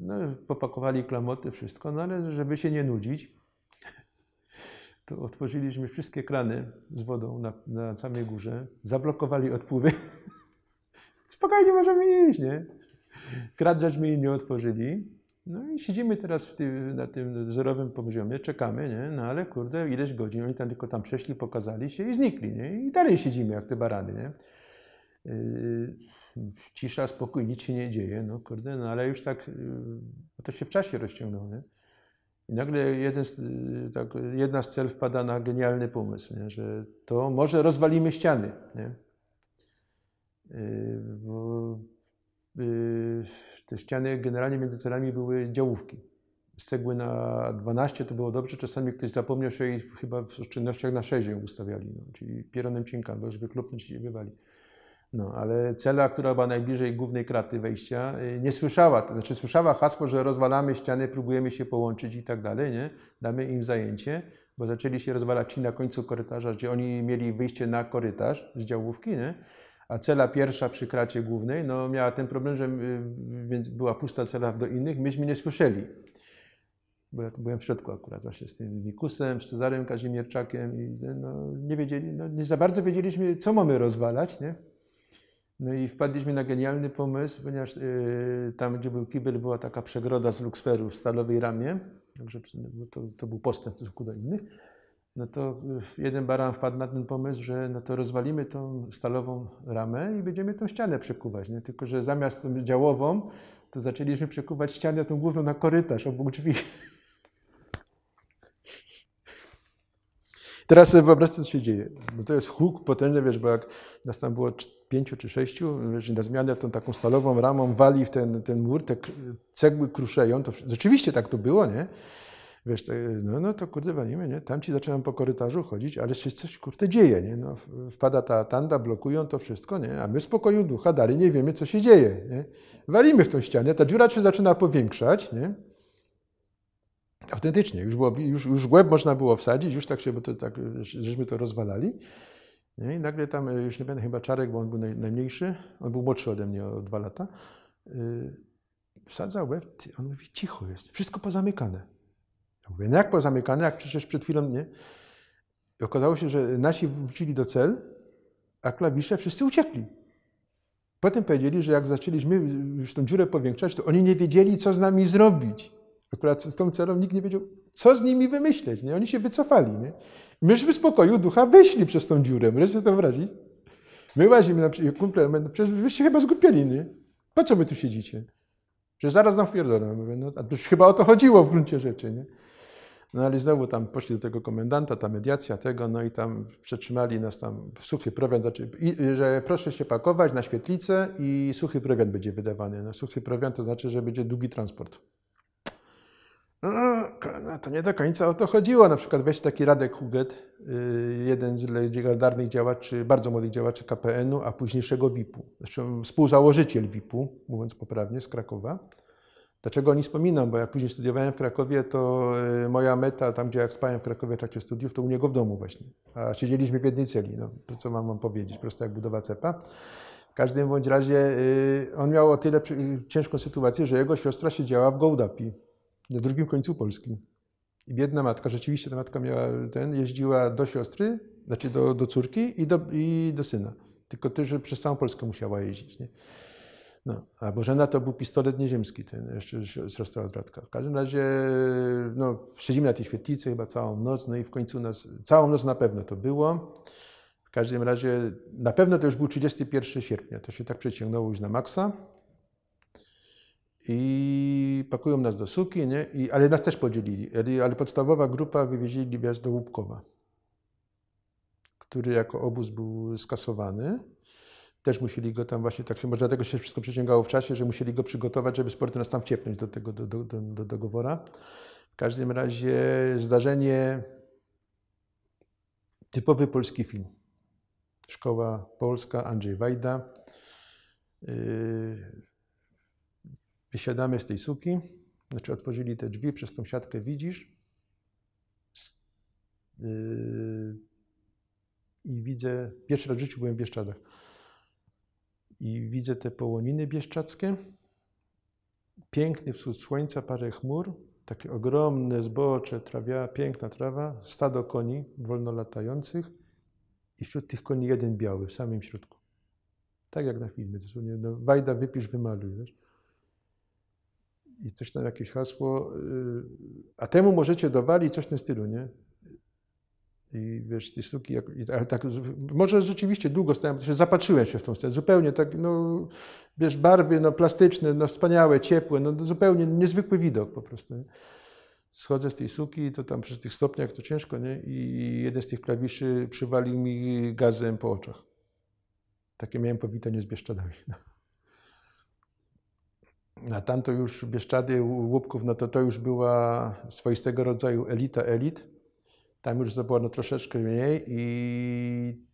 no, popakowali klamoty, wszystko, no ale żeby się nie nudzić, to otworzyliśmy wszystkie krany z wodą na, na samej górze, zablokowali odpływy. <laughs> Spokojnie możemy iść, nie? Krat żeśmy im nie otworzyli. No i siedzimy teraz tym, na tym zerowym poziomie, czekamy, nie? No ale kurde, ileś godzin, oni tam tylko tam przeszli, pokazali się i znikli, nie? I dalej siedzimy jak te barany, nie? Yy, cisza, spokój, nic się nie dzieje, no kurde, no ale już tak, y, to się w czasie rozciągnął, nie? I nagle jeden, y, tak, jedna z cel wpada na genialny pomysł, nie? że to może rozwalimy ściany, nie? Y, bo te ściany generalnie między celami były działówki. Z cegły na 12 to było dobrze, czasami ktoś zapomniał się i chyba w oszczędnościach na 6 ją ustawiali, no, czyli pieronem cienka, bo żeby klopnąć i wywali. No, ale cela, która była najbliżej głównej kraty wejścia, y, nie słyszała, to znaczy słyszała hasło, że rozwalamy ściany, próbujemy się połączyć i tak dalej, nie? Damy im zajęcie, bo zaczęli się rozwalać ci na końcu korytarza, gdzie oni mieli wyjście na korytarz z działówki, nie? A cela pierwsza przy kracie głównej, no miała ten problem, że y, więc była pusta cela do innych, myśmy nie słyszeli. Bo ja byłem w środku akurat właśnie z tym Mikusem, z Cezarem Kazimierczakiem i no, nie wiedzieli, no, nie za bardzo wiedzieliśmy, co mamy rozwalać, nie? No i wpadliśmy na genialny pomysł, ponieważ yy, tam, gdzie był kibel, była taka przegroda z luksferu w stalowej ramie, także no to, to był postęp w stosunku do innych. No to jeden baran wpadł na ten pomysł, że no to rozwalimy tą stalową ramę i będziemy tą ścianę przekuwać. Nie? Tylko, że zamiast tą działową, to zaczęliśmy przekuwać ścianę tą główną na korytarz obok drzwi. Teraz sobie wyobraźcie, co się dzieje. No to jest huk potężny, wiesz, bo jak nas tam było pięciu czy sześciu, wiesz, na zmianę tą taką stalową ramą wali w ten, ten mur, te cegły kruszeją, to rzeczywiście tak to było, nie? Wiesz, to, no, no to kurde walimy, nie? Tamci zaczynam po korytarzu chodzić, ale się coś kurde dzieje, nie? No, wpada ta tanda, blokują to wszystko, nie? A my z pokoju ducha dalej nie wiemy, co się dzieje, nie? Walimy w tą ścianę, ta dziura się zaczyna powiększać, nie? Autentycznie, już, było, już, już głęb można było wsadzić, już tak się, bo to, tak, żeśmy to rozwalali. Nie? I nagle tam, e, już nie będę chyba Czarek, bo on był naj, najmniejszy, on był młodszy ode mnie o dwa lata, yy, wsadzał łeb, ty, on mówi, cicho jest, wszystko pozamykane. Ja mówię, no jak pozamykane, jak przecież przed chwilą nie. I okazało się, że nasi wrócili do cel, a klawisze wszyscy uciekli. Potem powiedzieli, że jak zaczęliśmy już tą dziurę powiększać, to oni nie wiedzieli, co z nami zrobić akurat z tą celą nikt nie wiedział, co z nimi wymyśleć. Nie? Oni się wycofali. Nie? Myśmy w spokoju ducha wyślili przez tą dziurę, możecie to wyobrazić? My łazimy na przykład no przecież wyście chyba zgłupieli. nie? Po co wy tu siedzicie? Przecież zaraz nam wpierdolą. Mówię, no, a to już chyba o to chodziło w gruncie rzeczy, nie? No ale znowu tam poszli do tego komendanta, ta mediacja tego, no i tam przetrzymali nas tam, suchy prowiant, znaczy, i, że proszę się pakować na świetlicę i suchy prowiant będzie wydawany. No, suchy prowiant to znaczy, że będzie długi transport. No, no, to nie do końca o to chodziło. Na przykład weź taki Radek Huget, y, jeden z legendarnych działaczy, bardzo młodych działaczy KPN-u, a późniejszego WIP-u. Zresztą znaczy, współzałożyciel WIP-u, mówiąc poprawnie, z Krakowa. Dlaczego o nim wspominam? Bo jak później studiowałem w Krakowie, to y, moja meta, tam gdzie jak spałem w Krakowie w czasie studiów, to u niego w domu właśnie. A siedzieliśmy w jednej celi, no to co mam wam powiedzieć, prosto jak budowa cepa. W każdym bądź razie y, on miał o tyle ciężką sytuację, że jego siostra siedziała w Gołdapi na drugim końcu Polski. I biedna matka, rzeczywiście ta matka miała ten, jeździła do siostry, znaczy do, do córki i do, i do syna. Tylko ty, że przez całą Polskę musiała jeździć. Nie? No, a Bożena to był pistolet nieziemski, ten jeszcze z od Radka. W każdym razie no, siedzimy na tej świetlicy chyba całą noc, no i w końcu nas, całą noc na pewno to było. W każdym razie na pewno to już był 31 sierpnia, to się tak przeciągnęło już na maksa i pakują nas do suki, nie? I, ale nas też podzielili. Ale podstawowa grupa wywieźli nas do Łupkowa, który jako obóz był skasowany. Też musieli go tam właśnie, tak się, może dlatego się wszystko przeciągało w czasie, że musieli go przygotować, żeby sporty nas tam wciepnąć do tego do, do, do, do W każdym razie zdarzenie, typowy polski film. Szkoła Polska, Andrzej Wajda. Yy, Wysiadamy z tej suki, znaczy otworzyli te drzwi, przez tą siatkę widzisz yy, i widzę, pierwszy raz w życiu byłem w Bieszczadach i widzę te połoniny bieszczackie, piękny wschód słońca, parę chmur, takie ogromne zbocze, trawia, piękna trawa, stado koni wolno latających i wśród tych koni jeden biały w samym środku. Tak jak na filmie, dosłownie, no, Wajda wypisz, wymaluj, wiesz? i coś tam jakieś hasło, y, a temu możecie dowalić coś w tym stylu, nie? I wiesz, te sztuki, tak, ale tak, może rzeczywiście długo stałem, się zapatrzyłem się w tą scenę, zupełnie tak, no, wiesz, barwy, no, plastyczne, no, wspaniałe, ciepłe, no, zupełnie niezwykły widok po prostu. Nie? Schodzę z tej suki, to tam przez tych stopniach to ciężko, nie? I jeden z tych klawiszy przywalił mi gazem po oczach. Takie miałem powitanie z Bieszczadami. No a tamto już Bieszczady Łupków, no to to już była swoistego rodzaju elita elit. Tam już było no troszeczkę mniej i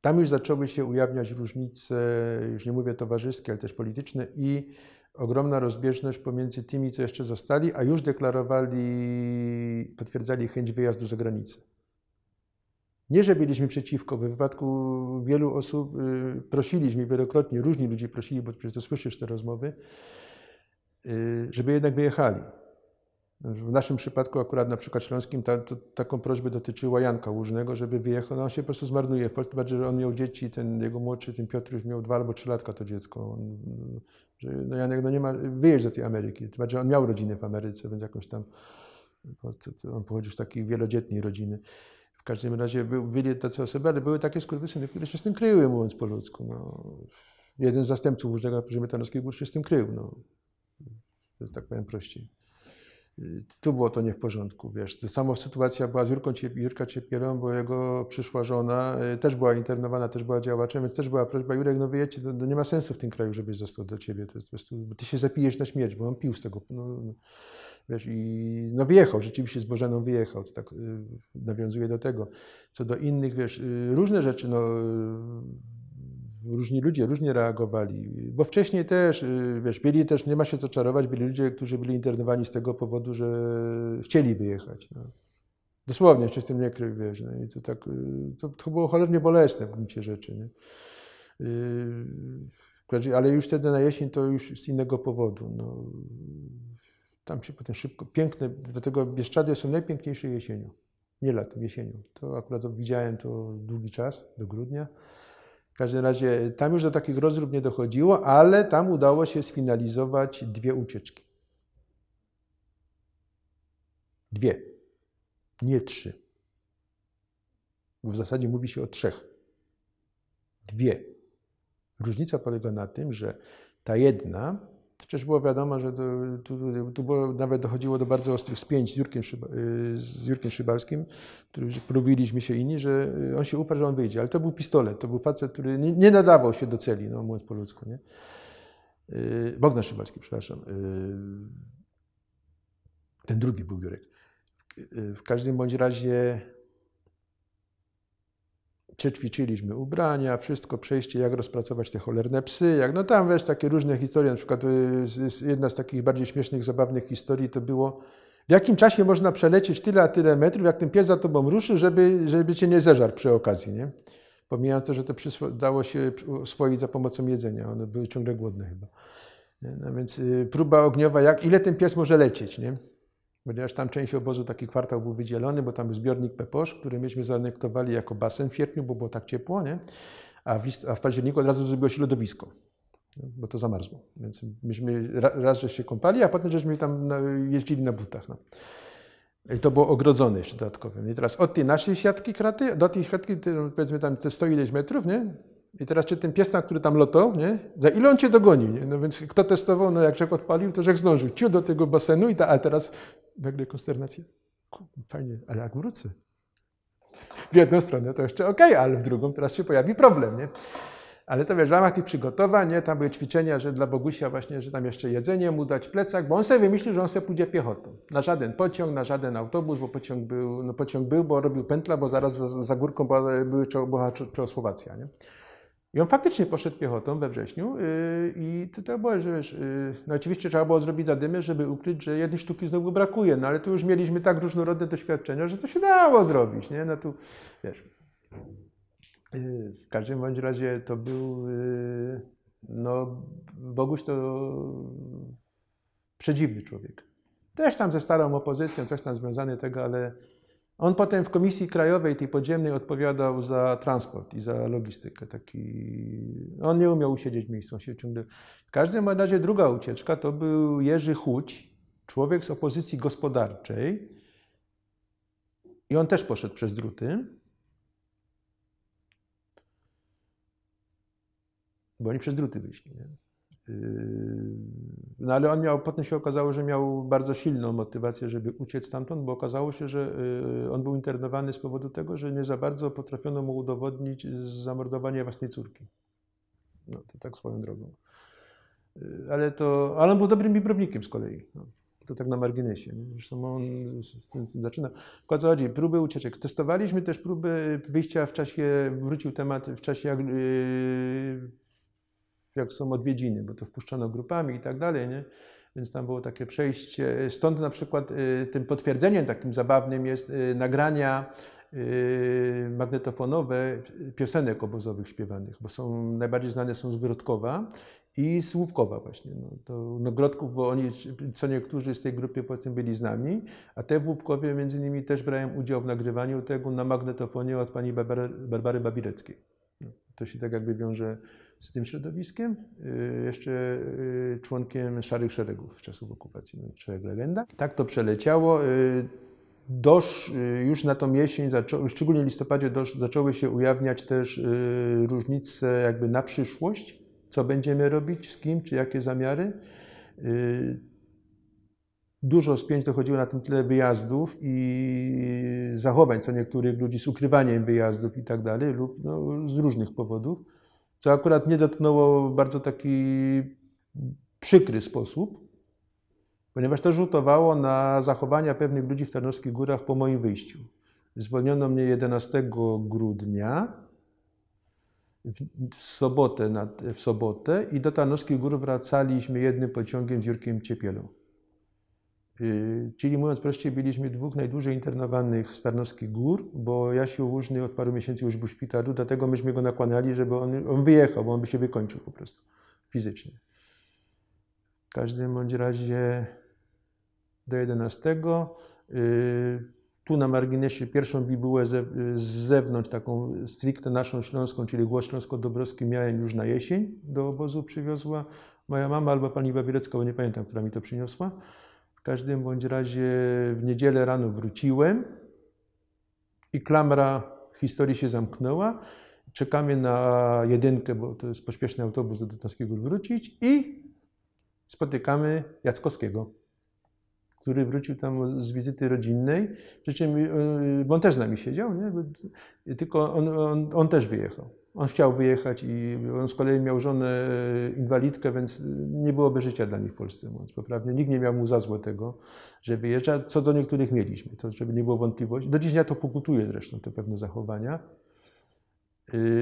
tam już zaczęły się ujawniać różnice, już nie mówię towarzyskie, ale też polityczne i ogromna rozbieżność pomiędzy tymi, co jeszcze zostali, a już deklarowali, potwierdzali chęć wyjazdu za granicę. Nie, że byliśmy przeciwko, w wypadku wielu osób y, prosiliśmy wielokrotnie, różni ludzie prosili, bo przecież to słyszysz te rozmowy, y, żeby jednak wyjechali. W naszym przypadku, akurat na przykład śląskim, ta, to, taką prośbę dotyczyła Janka Łużnego, żeby wyjechał. No on się po prostu zmarnuje. W Polsce bardziej, że on miał dzieci, ten jego młodszy, ten Piotr już miał dwa albo trzy latka to dziecko. On, że, no Janek, no nie ma, wyjeźdź do tej Ameryki. To bardziej, on miał rodzinę w Ameryce, więc jakąś tam, on pochodził z takiej wielodzietnej rodziny w każdym razie byli tacy osoby, ale były takie skurwysyny, które się z tym kryły, mówiąc po ludzku. No. Jeden z zastępców Łużnego na poziomie Tarnowskiego już się z tym krył. No. To jest, tak powiem prościej. Y, tu było to nie w porządku, wiesz. samo sytuacja była z Jurką, Jurka Ciepierą, bo jego przyszła żona y, też była internowana, też była działaczem, więc też była prośba, Jurek, no wyjedźcie, no, no nie ma sensu w tym kraju, żebyś został do ciebie, to jest po prostu, bo ty się zapijesz na śmierć, bo on pił z tego, no, no wiesz, i no wyjechał, rzeczywiście z Bożeną wyjechał, to tak y, nawiązuje do tego. Co do innych, wiesz, różne rzeczy, no różni ludzie różnie reagowali, bo wcześniej też, y, wiesz, byli też, nie ma się co czarować, byli ludzie, którzy byli internowani z tego powodu, że chcieli wyjechać. No. Dosłownie, jeszcze z tym nie krył, wiesz, no. i to tak, y, to, to, było cholernie bolesne w gruncie rzeczy, nie? Y, ale już wtedy na jesień to już z innego powodu, no. Tam się potem szybko, piękne, dlatego Bieszczady są najpiękniejsze jesienią, nie latem, jesienią. To akurat widziałem to długi czas, do grudnia każdym razie tam już do takich rozrób nie dochodziło, ale tam udało się sfinalizować dwie ucieczki. Dwie, nie trzy. Bo w zasadzie mówi się o trzech. Dwie. Różnica polega na tym, że ta jedna Przecież było wiadomo, że tu, tu było, nawet dochodziło do bardzo ostrych spięć z Jurkiem, Szyba, y, z Jurkiem Szybalskim, który próbiliśmy się inni, że y, on się uparł, że on wyjdzie. Ale to był pistolet, to był facet, który nie, nie nadawał się do celi, no mówiąc po ludzku. Nie? Y, Bogdan Szybalski, przepraszam. Ten drugi był Jurek. W każdym bądź razie przećwiczyliśmy ubrania, wszystko, przejście, jak rozpracować te cholerne psy, jak, no tam wiesz, takie różne historie, na przykład y, jedna z takich bardziej śmiesznych, zabawnych historii to było, w jakim czasie można przelecieć tyle a tyle metrów, jak ten pies za tobą ruszy, żeby, żeby cię nie zeżarł przy okazji, nie? Pomijając to, że to dało się oswoić za pomocą jedzenia, one były ciągle głodne chyba. No więc y, próba ogniowa, jak, ile ten pies może lecieć, nie? ponieważ tam część obozu, taki kwartał był wydzielony, bo tam był zbiornik Peposz, który myśmy zanektowali jako basen w sierpniu, bo było tak ciepło, nie? A w, list, a w październiku od razu zrobiło się lodowisko, bo to zamarzło. Więc myśmy raz, że się kąpali, a potem żeśmy tam no, jeździli na butach. No. I to było ogrodzone jeszcze dodatkowo. I teraz od tej naszej siatki kraty do tej siatki, powiedzmy tam te 100 ileś metrów, nie? I teraz czy ten pies, który tam lotał, nie? za ile on cię dogonił? Nie? No więc kto testował, no jak rzek odpalił, to rzek zdążył. Ciu do tego basenu i ta, a teraz nagle konsternacja. Fajnie, ale jak wrócę? W jedną stronę to jeszcze ok, ale w drugą teraz się pojawi problem, nie? Ale to wiesz, w ramach tych przygotowań, nie? tam były ćwiczenia, że dla Bogusia właśnie, że tam jeszcze jedzenie mu dać, plecak, bo on sobie wymyślił, że on sobie pójdzie piechotą. Na żaden pociąg, na żaden autobus, bo pociąg był, no pociąg był, bo robił pętla, bo zaraz za, za górką była, była Czechosłowacja, nie? I on faktycznie poszedł piechotą we wrześniu yy, i to, tak było, że wiesz, yy, no oczywiście trzeba było zrobić zadymy, żeby ukryć, że jednej sztuki znowu brakuje, no ale tu już mieliśmy tak różnorodne doświadczenia, że to się dało zrobić, nie? No tu, wiesz. Yy, w każdym bądź razie to był, y, no Boguś to przedziwny człowiek. Też tam ze starą opozycją, coś tam związanego, tego, ale on potem w Komisji Krajowej, tej podziemnej, odpowiadał za transport i za logistykę. Taki... On nie umiał usiedzieć w miejscu, się ciągle... W każdym razie druga ucieczka to był Jerzy Chuć, człowiek z opozycji gospodarczej. I on też poszedł przez druty. Bo oni przez druty wyszli. Nie? Yy, no ale on miał, potem się okazało, że miał bardzo silną motywację, żeby uciec stamtąd, bo okazało się, że yy, on był internowany z powodu tego, że nie za bardzo potrafiono mu udowodnić zamordowanie własnej córki. No to tak swoją drogą. Yy, ale to, ale on był dobrym bibrownikiem z kolei. No, to tak na marginesie. Nie? Zresztą on z tym, z tym zaczyna. O co chodzi? Próby ucieczek. Testowaliśmy też próby wyjścia w czasie, wrócił temat w czasie jak jak są odwiedziny, bo to wpuszczano grupami i tak dalej, nie? Więc tam było takie przejście. Stąd na przykład y, tym potwierdzeniem takim zabawnym jest y, nagrania y, magnetofonowe piosenek obozowych śpiewanych, bo są najbardziej znane są z Grodkowa i z Łupkowa właśnie. No, to, no Grodków, bo oni, co niektórzy z tej grupy potem byli z nami, a te w Łupkowie między innymi też brałem udział w nagrywaniu tego na magnetofonie od pani Barbary, Barbary Babireckiej. No, to się tak jakby wiąże z tym środowiskiem, y, jeszcze y, członkiem Szarych Szeregów czasów okupacji, no, człowiek legenda. Tak to przeleciało. Y, dosz, już na tą jesień, szczególnie w listopadzie, dosz, zaczęły się ujawniać też różnice jakby na przyszłość, co będziemy robić, z kim, czy jakie zamiary. Dużo spięć dochodziło na tym tle wyjazdów i zachowań co niektórych ludzi z ukrywaniem wyjazdów i tak dalej, lub no, z różnych powodów co akurat mnie dotknęło w bardzo taki przykry sposób, ponieważ to rzutowało na zachowania pewnych ludzi w Tarnowskich Górach po moim wyjściu. Zwolniono mnie 11 grudnia w sobotę, w sobotę i do Tarnowskich Gór wracaliśmy jednym pociągiem z Jurkiem Ciepielą. Y, czyli mówiąc prościej, byliśmy dwóch najdłużej internowanych z Tarnowskich Gór, bo Jasiu Łużny od paru miesięcy już był w szpitalu, dlatego myśmy go nakłaniali, żeby on, on wyjechał, bo on by się wykończył po prostu fizycznie. W każdym bądź razie do 11. Y, tu na marginesie pierwszą bibułę ze, z zewnątrz, taką stricte naszą śląską, czyli głos śląsko-dobrowski miałem już na jesień. Do obozu przywiozła moja mama albo pani Wawirecka, bo nie pamiętam, która mi to przyniosła. W każdym bądź razie w niedzielę rano wróciłem i klamra historii się zamknęła. Czekamy na jedynkę, bo to jest pośpieszny autobus do Dytowskiego wrócić i spotykamy Jackowskiego, który wrócił tam z wizyty rodzinnej. Przy czym, y, y, bo on też z nami siedział, nie? tylko on, on, on też wyjechał. On chciał wyjechać i on z kolei miał żonę e, inwalidkę, więc nie byłoby życia dla nich w Polsce, poprawnie. Nikt nie miał mu za złe tego, że wyjeżdża, co do niektórych mieliśmy, to żeby nie było wątpliwości. Do dziś dnia to pokutuje zresztą te pewne zachowania.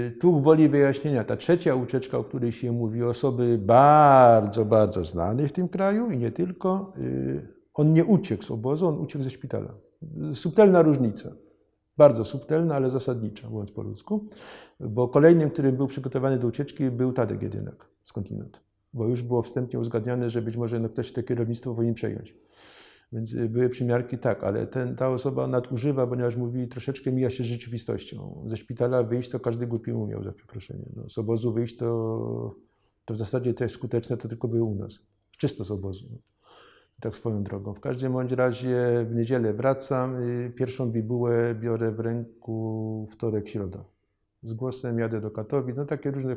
E, tu woli wyjaśnienia ta trzecia ucieczka, o której się mówi, osoby bardzo, bardzo znanej w tym kraju i nie tylko. E, on nie uciekł z obozu, on uciekł ze szpitala. Subtelna różnica bardzo subtelna, ale zasadnicza, mówiąc po ludzku, bo kolejnym, który był przygotowany do ucieczki, był Tadek Jedynak z kontynent, bo już było wstępnie uzgadniane, że być może no, ktoś to kierownictwo powinien przejąć. Więc y, były przymiarki, tak, ale ten, ta osoba nadużywa, ponieważ mówi, troszeczkę mija się z rzeczywistością. Ze szpitala wyjść to każdy głupi umiał, za przeproszeniem. No, z obozu wyjść to, to w zasadzie to jest skuteczne, to tylko było u nas. Czysto z obozu tak swoją drogą. W każdym bądź razie w niedzielę wracam, pierwszą bibułę biorę w ręku wtorek, środa. Z głosem jadę do Katowic, no takie różne,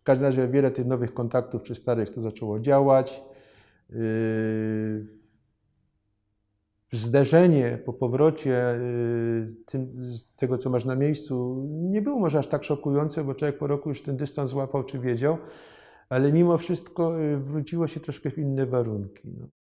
w każdym razie wiele tych nowych kontaktów czy starych to zaczęło działać. Yy, zderzenie po powrocie yy, tym, tego, co masz na miejscu, nie było może aż tak szokujące, bo człowiek po roku już ten dystans złapał czy wiedział ale mimo wszystko yy, wróciło się troszkę w inne warunki. No.